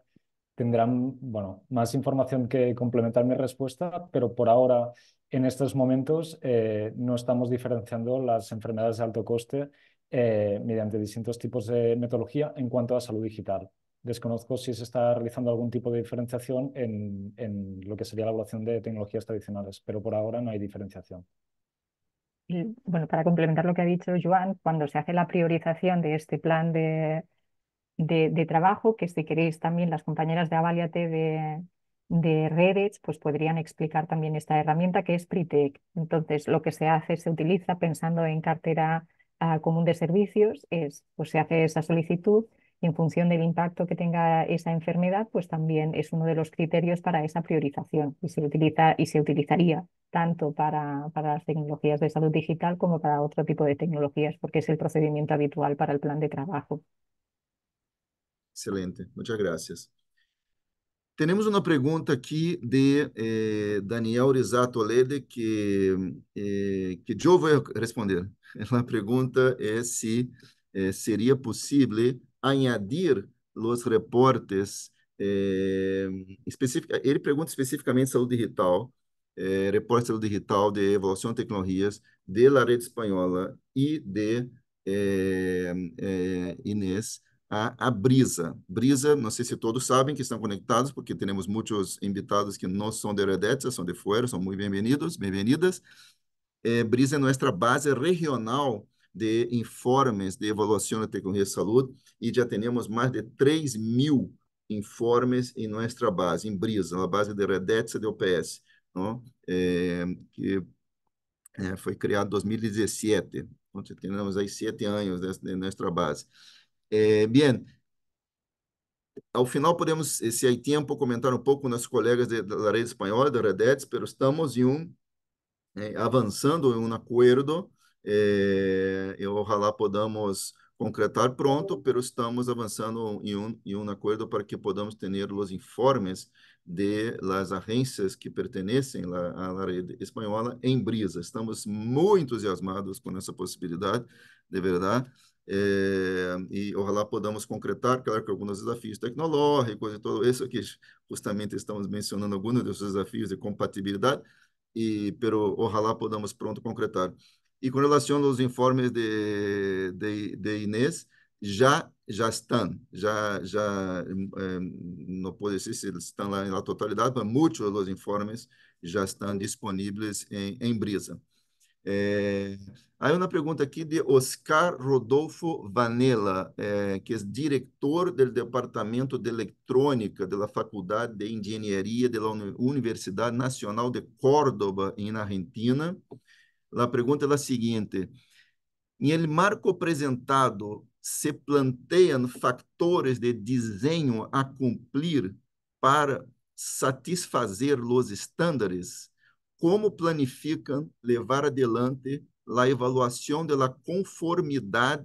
tendrán, bueno, más información que complementar mi respuesta, pero por ahora, en estos momentos, eh, no estamos diferenciando las enfermedades de alto coste eh, mediante distintos tipos de metodología en cuanto a salud digital. Desconozco si se está realizando algún tipo de diferenciación en, en lo que sería la evaluación de tecnologías tradicionales, pero por ahora no hay diferenciación. Bueno, para complementar lo que ha dicho Joan, cuando se hace la priorización de este plan de, de, trabajo, que si queréis también las compañeras de Avaliate de, de Redes, pues podrían explicar también esta herramienta que es Pritec. Entonces, lo que se hace, se utiliza pensando en cartera ah, común de servicios, es, pues se hace esa solicitud y en función del impacto que tenga esa enfermedad, pues también es uno de los criterios para esa priorización y se, utiliza, y se utilizaría tanto para, para las tecnologías de salud digital como para otro tipo de tecnologías, porque es el procedimiento habitual para el plan de trabajo. Excelente, muchas gracias. Tenemos una pregunta aquí de eh, Daniel Rizato Alede que, eh, que yo voy a responder. La pregunta es é si eh, sería posible añadir los reportes. Eh, específica, ele pergunta especificamente saúde digital, eh, reporte de saúde digital de evolução de tecnologias de la rede espanhola e de eh, Inês a, a, Brisa. Brisa, não sei se todos sabem que estão conectados, porque temos muitos invitados que não são de Redetza, são de fora, são muito bem-vindos, bem-vindas. É, brisa é nossa base regional de informes de avaliação da tecnologia de saúde e já temos mais de 3 mil informes em nossa base, em Brisa, na base de Redetza de OPS, não? É, que é, foi criada em 2017. Então, temos aí sete anos de, de nossa base. Eh, é, bien, ao final podemos, se há tempo, comentar um pouco com nossos colegas da rede espanhola, da Redets, mas estamos em um, eh, avançando em um acordo, eh, ojalá podamos concretar pronto, mas estamos avançando em um, em um acordo para que podamos ter os informes de las agências que pertencem à rede espanhola em brisa. Estamos muito entusiasmados com essa possibilidade, de verdade. É, e lá podamos concretar, claro, que alguns desafios tecnológicos e tudo isso que justamente estamos mencionando alguns desses desafios de compatibilidade, e pero ojalá podamos pronto concretar. E com relação aos informes de, de, de Inês, já já estão, já já eh, não pode ser se estão lá na totalidade, mas muitos dos informes já estão disponíveis em, em Brisa. É... Aí uma pergunta aqui de Oscar Rodolfo Vanella, é, que é diretor do Departamento de Eletrônica da Faculdade de Engenharia da Universidade Nacional de Córdoba, na Argentina. A pergunta é a seguinte: em el marco apresentado, se planteiam fatores de desenho a cumprir para satisfazer os estándares? ¿Cómo planifican llevar adelante la evaluación de la conformidad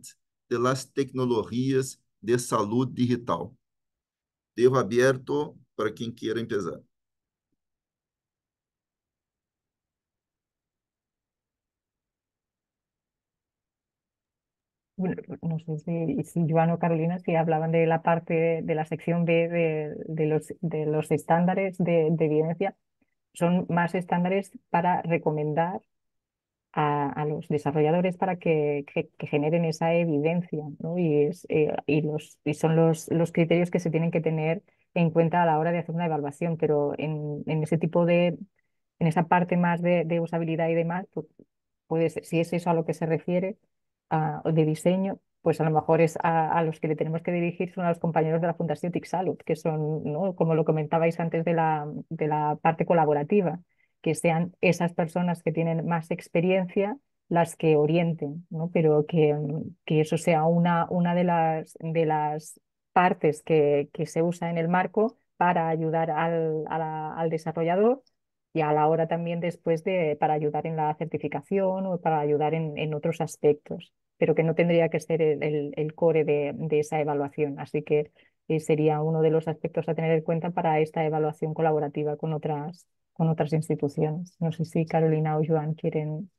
de las tecnologías de salud digital. Dejo abierto para quien quiera empezar. Bueno, no sé si, o Carolina si hablaban de la parte de, la sección de, de, de, los, de los estándares de, de evidencia son más estándares para recomendar a, los desarrolladores para que, generen esa evidencia, ¿no? Y, es, eh, y, los, y son los, los criterios que se tienen que tener en cuenta a la hora de hacer una evaluación, pero en, en ese tipo de, en esa parte más de, usabilidad y demás, pues, si es eso a lo que se refiere, de diseño, pues a lo mejor es a, los que le tenemos que dirigir son a los compañeros de la Fundación TIC Salud, que son, como lo comentabais antes de la, parte colaborativa, que sean esas personas que tienen más experiencia las que orienten, pero que, que eso sea una, una de, las, de las partes que, se usa en el marco para ayudar al, desarrollador y a la hora también después de, para ayudar en la certificación o para ayudar en otros aspectos pero que no tendría que ser el, el, core de, de, esa evaluación. Así que eh, sería uno de los aspectos a tener en cuenta para esta evaluación colaborativa con otras, con otras instituciones. No sé si Carolina o Joan quieren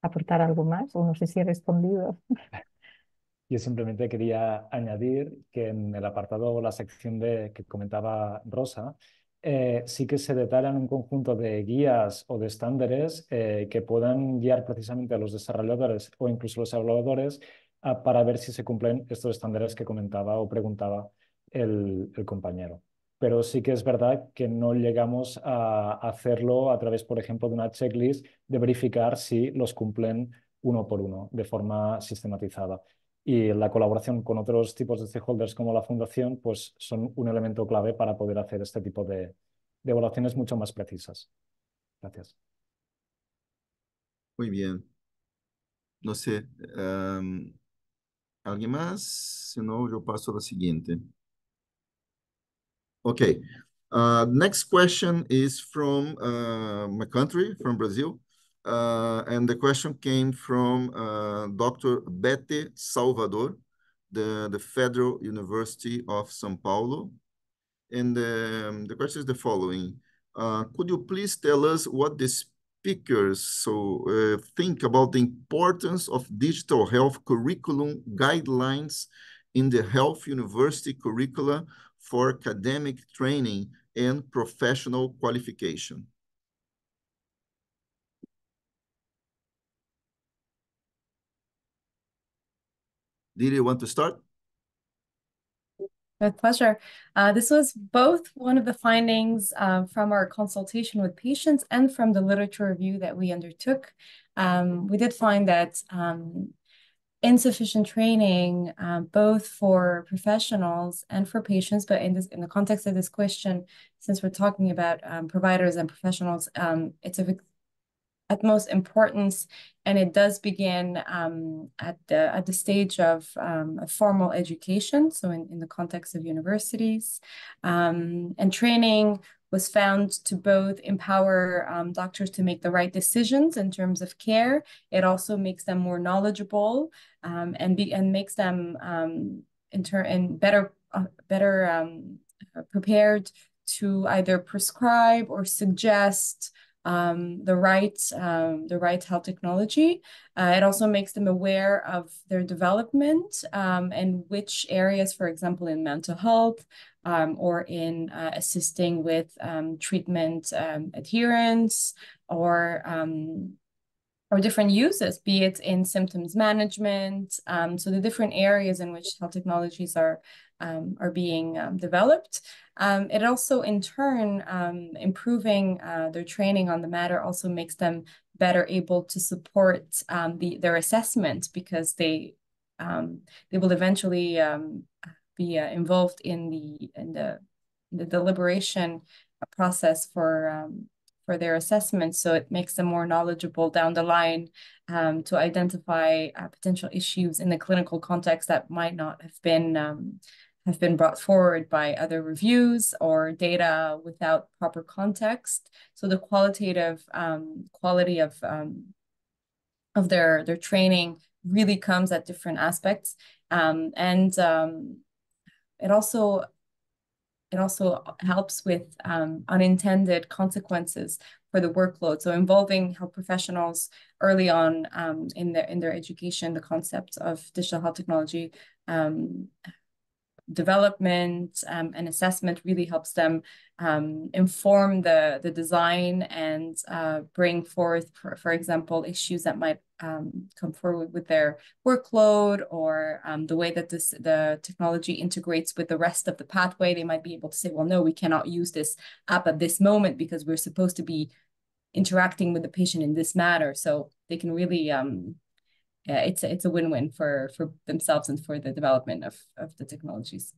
aportar algo más o no sé si he respondido. Yo simplemente quería añadir que en el apartado o la sección de, que comentaba Rosa, eh, sí que se detallan un conjunto de guías o de estándares eh, que puedan guiar precisamente a los desarrolladores o incluso los evaluadores ah, para ver si se cumplen estos estándares que comentaba o preguntaba el compañero pero sí que es verdad que no llegamos a hacerlo a través, por ejemplo, de una checklist de verificar si los cumplen uno por uno de forma sistematizada y la colaboración con otros tipos de stakeholders como la fundación, pues son un elemento clave para poder hacer este tipo de, evaluaciones mucho más precisas. Gracias. Muy bien. No sé, em, ¿alguien más? Si no, yo paso a la siguiente. Ok. Uh, next question is from uh, ah, my country, from Brazil. Uh, and the question came from uh, Dr. Betty Salvador, the, the Federal University of Sao Paulo. And um, the question is the following. Uh, could you please tell us what the speakers so uh, think about the importance of digital health curriculum guidelines in the health university curricula for academic training and professional qualification? Did you want to start? With pleasure. Uh, this was both one of the findings uh, from our consultation with patients and from the literature review that we undertook. Um, we did find that um, insufficient training, uh, both for professionals and for patients, but in this in the context of this question, since we're talking about um, providers and professionals, um, it's a utmost importance, and it does begin um, at the at the stage of um, formal education, so in, in the context of universities, um, and training was found to both empower um, doctors to make the right decisions in terms of care. It also makes them more knowledgeable um, and be and makes them um, in turn and better uh, better um, prepared to either prescribe or suggest um, the right um, the right health technology. Uh, it also makes them aware of their development um, and which areas, for example, in mental health um, or in uh, assisting with um, treatment um, adherence or or different uses, be it in symptoms management. so the different areas in which health technologies are um, are being um, developed. Um, it also, in turn, um, improving uh, their training on the matter also makes them better able to support um, the, their assessment because they um, they will eventually be uh, involved in the in the, the deliberation process for for their assessment. So it makes them more knowledgeable down the line um, to identify uh, potential issues in the clinical context that might not have been um, have been brought forward by other reviews or data without proper context. So the qualitative um, quality of um, of their their training really comes at different aspects, um, and um, it also it also helps with um, unintended consequences for the workload. So involving health professionals early on um, in their in their education, the concepts of digital health technology um, development um, and assessment really helps them um, inform the, the design and uh, bring forth, for, for example, issues that might um, come forward with their workload or um, the way that this the technology integrates with the rest of the pathway. They might be able to say, well, no, we cannot use this app at this moment because we're supposed to be interacting with the patient in this manner. So they can really um, uh, it's a, it's a win-win for for themselves and for the development of of the technologies.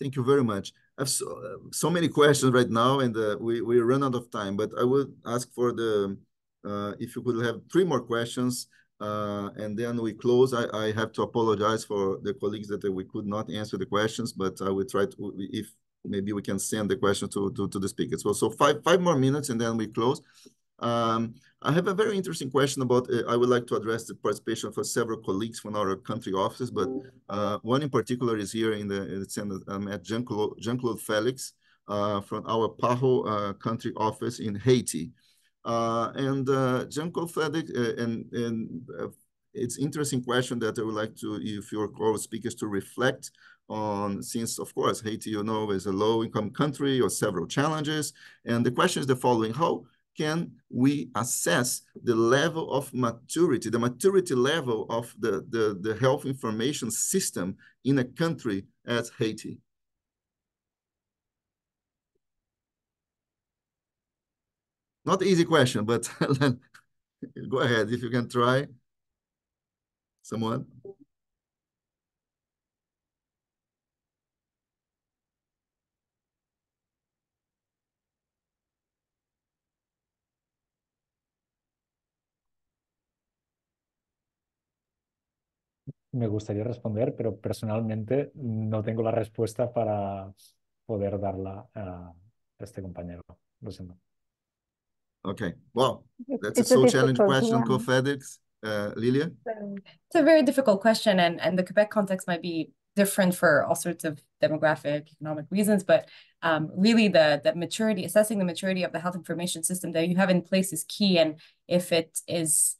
Thank you very much. I have so, uh, so many questions right now, and uh, we we run out of time. But I would ask for the uh, if you could have three more questions, uh, and then we close. I, I have to apologize for the colleagues that uh, we could not answer the questions, but I will try to if maybe we can send the question to to, to the speakers. Well, so five five more minutes, and then we close. Um, I have a very interesting question about, uh, I would like to address the participation of several colleagues from our country offices, but uh, one in particular is here in the, in the, um, at Jean-Claude Jean Felix uh, from our PAHO uh, country office in Haiti. Uh, and uh, Jean-Claude Felix, and, and it's interesting question that I would like to, if your call speakers to reflect on since of course Haiti you know is a low income country or several challenges and the question is the following how can we assess the level of maturity, the maturity level of the, the, the health information system in a country as Haiti? Not easy question, but go ahead if you can try. Someone? me gustaría responder, pero personalmente no tengo la respuesta para poder darla a este compañero. Lo siento. Okay, well, that's it's a, a so challenge question, yeah. co-FedEx. Uh, Lilia? It's a very difficult question, and, and the Quebec context might be different for all sorts of demographic, economic reasons, but um, really the, the maturity, assessing the maturity of the health information system that you have in place is key, and if it is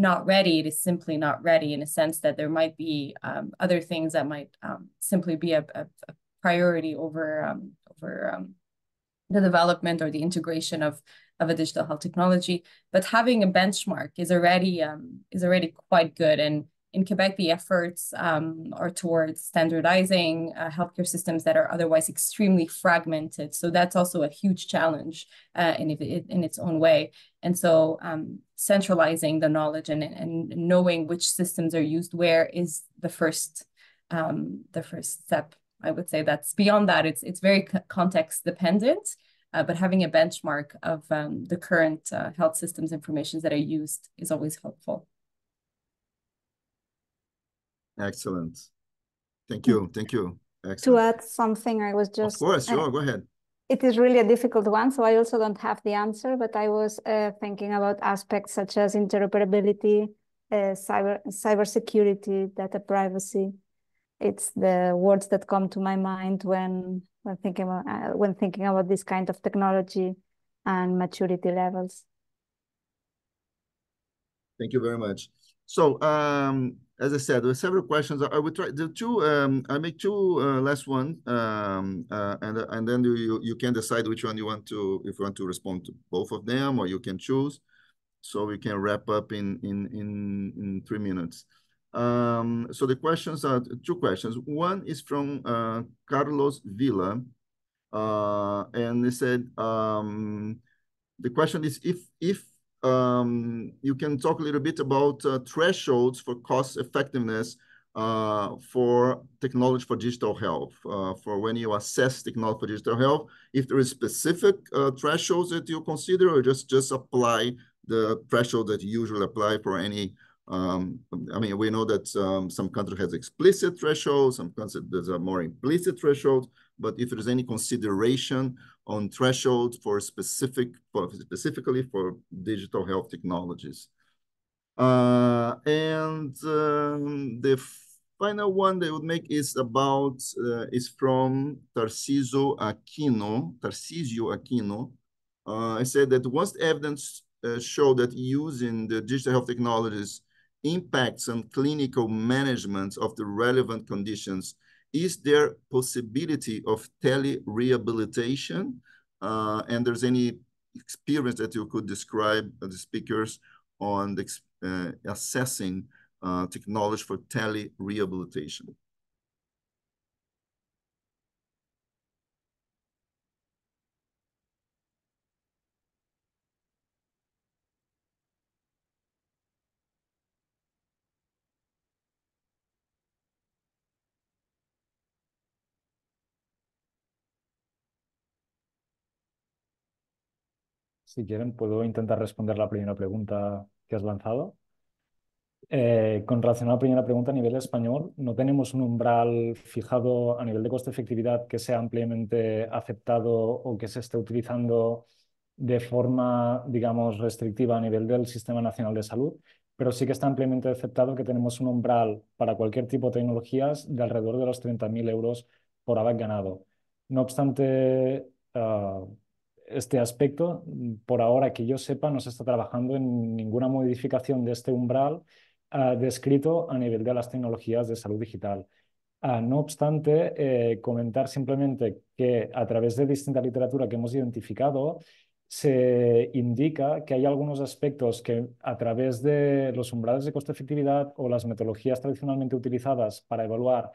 not ready, it is simply not ready in a sense that there might be um, other things that might um, simply be a, a, a priority over um, over um, the development or the integration of of a digital health technology. But having a benchmark is already um, is already quite good, and in Quebec, the efforts um, are towards standardizing uh, healthcare systems that are otherwise extremely fragmented. So that's also a huge challenge uh, in, in its own way. And so um, centralizing the knowledge and, and knowing which systems are used where is the first um, the first step. I would say that's beyond that. It's it's very context dependent, uh, but having a benchmark of um, the current uh, health systems information that are used is always helpful. Excellent. Thank you. Thank you. Excellent. To add something, I was just. Of course, sure, go ahead. It is really a difficult one, so I also don't have the answer, but I was uh, thinking about aspects such as interoperability, uh, cyber cybersecurity, data privacy. It's the words that come to my mind when when thinking about, uh, when thinking about this kind of technology and maturity levels. Thank you very much. So um, as I said, there are several questions. I, would try the two. Um, I make two uh, last one, um, uh, and and then you you can decide which one you want to if you want to respond to both of them, or you can choose. So we can wrap up in in in, in three minutes. Um, so the questions are two questions. One is from uh, Carlos Villa, uh, and he said um, the question is if if um, you can talk a little bit about uh, thresholds for cost effectiveness uh, for technology for digital health, uh, for when you assess technology for digital health, if there is specific uh, thresholds that you consider or just, just apply the threshold that you usually apply for any um, I mean, we know that um, some country has explicit thresholds, some countries there's a more implicit thresholds, but if there's any consideration on thresholds for specific, for specifically for digital health technologies. Uh, and um, the final one they would make is about, uh, is from Tarciso Aquino, Tarcisio Aquino. Uh, I said that once the evidence uh, show that using the digital health technologies impacts on clinical management of the relevant conditions? Is there possibility of tele Uh, and there's any experience that you could describe uh, the speakers on the, uh, assessing uh, technology for tele rehabilitation. si quieren, puedo intentar responder la primera pregunta que has lanzado. Eh, con relación a la primera pregunta, a nivel español, no tenemos un umbral fijado a nivel de coste-efectividad que sea ampliamente aceptado o que se esté utilizando de forma, digamos, restrictiva a nivel del Sistema Nacional de Salud, pero sí que está ampliamente aceptado que tenemos un umbral para cualquier tipo de tecnologías de alrededor de los 30.000 euros por haber ganado. No obstante, ah, este aspecto, mm, por ahora que yo sepa, no se está trabajando en ninguna modificación de este umbral ah, descrito a nivel de las tecnologías de salud digital. Ah, no obstante, eh, comentar simplemente que a través de distinta literatura que hemos identificado, se indica que hay algunos aspectos que a través de los umbrales de costo-efectividad o las metodologías tradicionalmente utilizadas para evaluar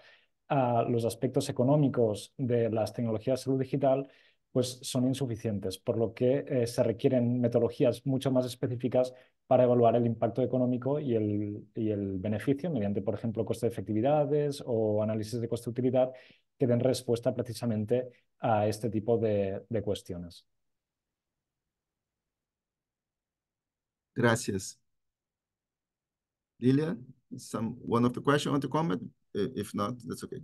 ah, los aspectos económicos de las tecnologías de salud digital pues son insuficientes, por lo que eh, se requieren metodologías mucho más específicas para evaluar el impacto económico y el, y el beneficio mediante, por ejemplo, coste de efectividades o análisis de coste-utilidad que den respuesta precisamente a este tipo de, cuestiones. Gracias. Lilia, some, one of the question, want to comment? If not, that's okay.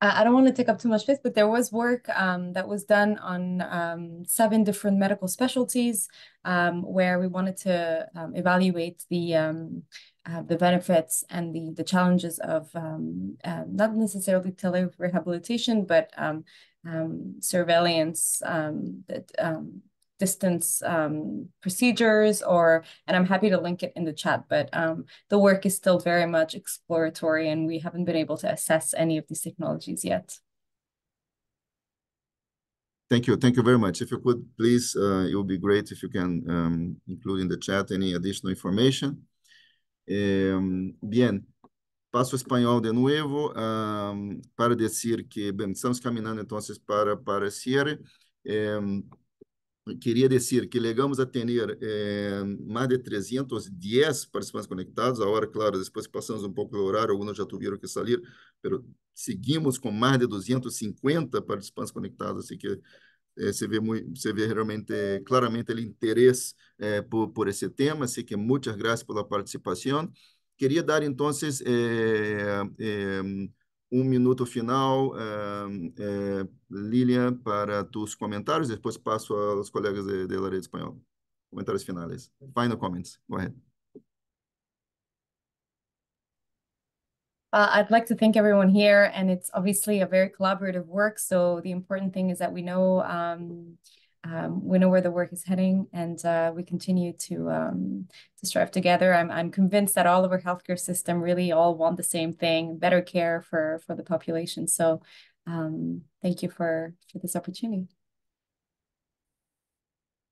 I don't want to take up too much space, but there was work um, that was done on um, seven different medical specialties um, where we wanted to um, evaluate the um, uh, the benefits and the, the challenges of um, uh, not necessarily tele rehabilitation, but surveillance that distance um, procedures or, and I'm happy to link it in the chat, but um, the work is still very much exploratory and we haven't been able to assess any of these technologies yet. Thank you. Thank you very much. If you could, please, uh, it would be great if you can um, include in the chat any additional information. Um, bien, passo espanhol de novo um, para dizer que, bem, estamos caminhando entonces para, para cierre. Um, queria dizer que chegamos a ter eh, mais de 310 participantes conectados. Agora, claro, depois que passamos um pouco do horário, alguns já tiveram que sair, mas seguimos com mais de 250 participantes conectados, assim que eh, se vê muito, se vê realmente claramente o interesse eh, por, por esse tema. Assim que muitas graças pela participação. Queria dar, então, eh, um minuto final, eh, eh, Lilian, para tus comentários, depois passo aos colegas de, de Laredo Espanhol. Comentários finais. Final comments. Go ahead. Uh, I'd like to thank everyone here, and it's obviously a very collaborative work. So the important thing is that we know um, um, we know where the work is heading and uh, we continue to um, to strive together. I'm, I'm convinced that all of our healthcare system really all want the same thing, better care for, for the population. So um, thank you for, for this opportunity.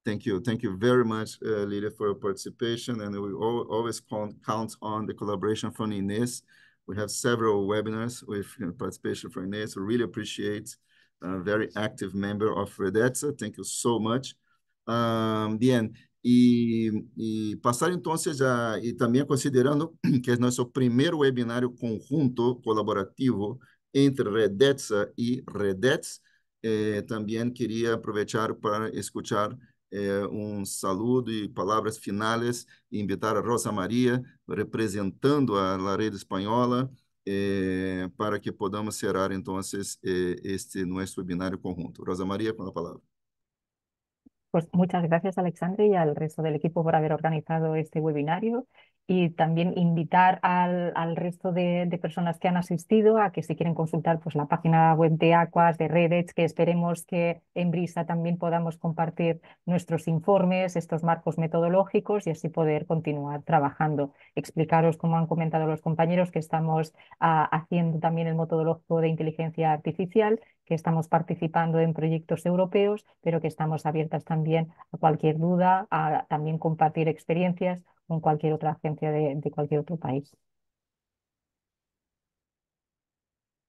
Thank you. Thank you very much, uh, for your participation. And we all, always count, count on the collaboration from Ines. We have several webinars with you know, participation from Ines. We really appreciate a very active member of Redetza, Thank you so much. Um, bien, e, e, passar então já e também é considerando que é nosso primeiro webinário conjunto colaborativo entre Redetza e Redets, eh, é, também queria aproveitar para escutar eh, um saludo e palavras finais e invitar a Rosa Maria representando a, a rede espanhola eh, para que podamos cerrar então eh, este nosso webinário conjunto. Rosa Maria, com a palavra. Pues muchas gracias, Alexandre, y al resto del equipo por haber organizado este webinario y también invitar al, resto de, personas que han asistido a que si quieren consultar pues, la página web de Aquas, de Redex, que esperemos que en Brisa también podamos compartir nuestros informes, estos marcos metodológicos y así poder continuar trabajando. Explicaros, como han comentado los compañeros, que estamos ah, haciendo también el metodológico de inteligencia artificial, que estamos participando en proyectos europeos, pero que estamos abiertas también a cualquier duda, a también compartir experiencias en cualquier otra agencia de, cualquier otro país.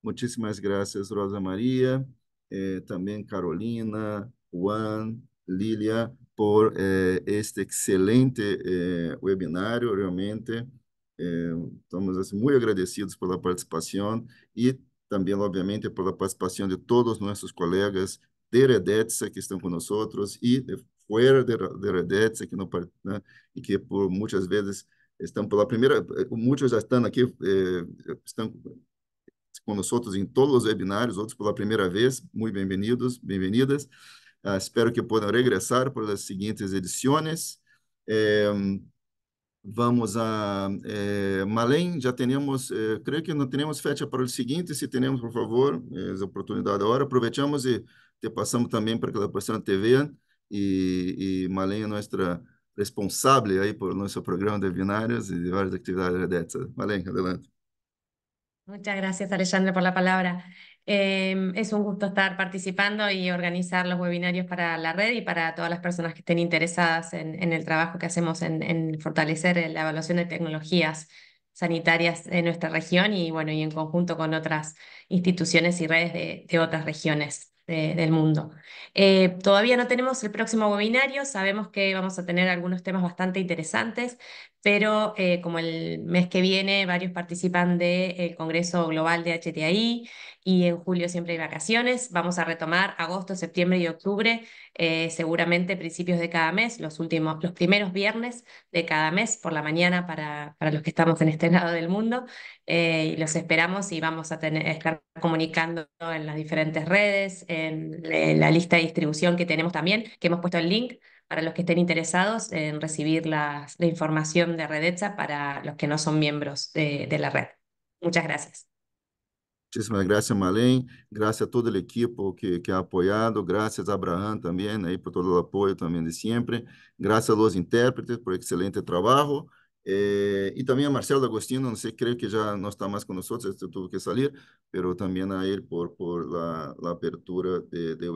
Muchísimas gracias, Rosa María, eh, también Carolina, Juan, Lilia, por eh, este excelente eh, webinario, realmente. Eh, estamos muy agradecidos por la participación y también obviamente, por la participación de todos nuestros colegas de Redetsa que con nosotros y de poeira de, de Redetz aqui no né, e que por muitas vezes estão pela primeira, eh, muitos já estão aqui, eh, estão conosco em todos os webinários, outros pela primeira vez, muito bem-vindos, bem-vindas. Uh, espero que possam regressar para as seguintes edições. Eh, vamos a eh, Malém, já temos, eh, creio que não temos fecha para o seguinte, se temos, por favor, eh, a oportunidade agora, aproveitamos e te passamos também para aquela a pessoa TV veja. y e Malenia nuestra responsable por nuestro programa de webinarios y de actividades de ETSA. Malenia, adelante. Muchas gracias, Alexandra, por la palabra. Em, es un gusto estar participando y organizar los webinarios para la red y para todas las personas que estén interesadas en, el trabajo que hacemos en, fortalecer eh, la evaluación de tecnologías sanitarias en nuestra región y, bueno, y en conjunto con otras instituciones y redes de otras regiones del mundo. Eh, todavía no tenemos el próximo webinario, sabemos que vamos a tener algunos temas bastante interesantes, pero eh, como el mes que viene varios participan del eh, Congreso Global de HTI y en julio siempre hay vacaciones. Vamos a retomar agosto, septiembre y octubre, eh, seguramente principios de cada mes, los, últimos, los primeros viernes de cada mes por la mañana para, para los que estamos en este lado del mundo. Eh, y los esperamos y vamos a tener, estar comunicando en las diferentes redes, en, la lista de distribución que tenemos también, que hemos puesto el link para los que estén interesados en recibir la, información de Redecha para los que no son miembros de la red. Muchas gracias. Muchísimas graça malen graças a todo o equipo que, que ha é apoiado. Gracias a Abraham também aí né, por todo o apoio também de sempre graças a intérpretes por excelente trabalho Eh, também a Marcelo D'Agostino, não sei creio que já não está mais conosco nosotros, teve que sair, mas também a ele por, por la, abertura de, de,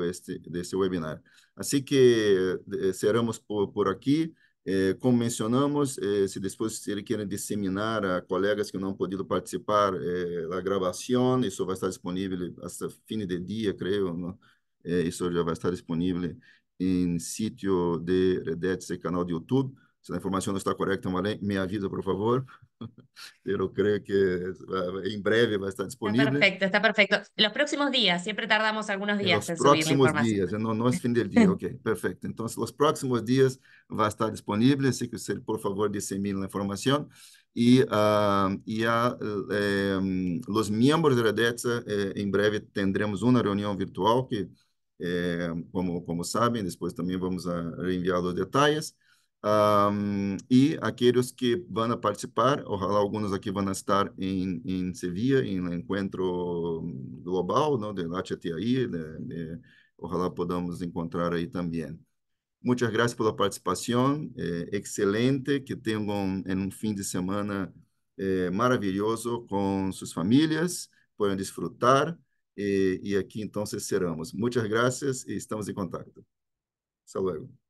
este, webinar. assim que eh, cerramos por, por aqui é, como mencionamos, é, se depois se ele querem disseminar a colegas que não podido participar é, da gravação, isso vai estar disponível até o fim de dia, creio, isso já vai estar disponível em sítio de Redex e canal de YouTube se a informação não está correta, me avisa, por favor. Eu creio que em breve vai estar disponível. Está está perfeito. Nos próximos dias, sempre tardamos alguns dias Nos próximos subir a informação. días, no, não é fim de dia, ok, Perfeito. Então, nos próximos dias vai estar disponível. Se que por favor, dissemina uh, a, eh, e os membros da DETSA, eh, breve teremos uma reunião virtual que, eh, como, como depois também vamos enviar reenviar detalhes. Um, e aqueles que vão participar, ojalá alguns aqui vão estar em, em Sevilha, em um encontro global, não, de HTI, ojalá podamos encontrar aí também. Muito obrigado pela participação, é excelente, que tenham um fim de semana é, maravilhoso com suas famílias, podem desfrutar e aqui então seremos. Muito obrigado e estamos em contato. Até logo.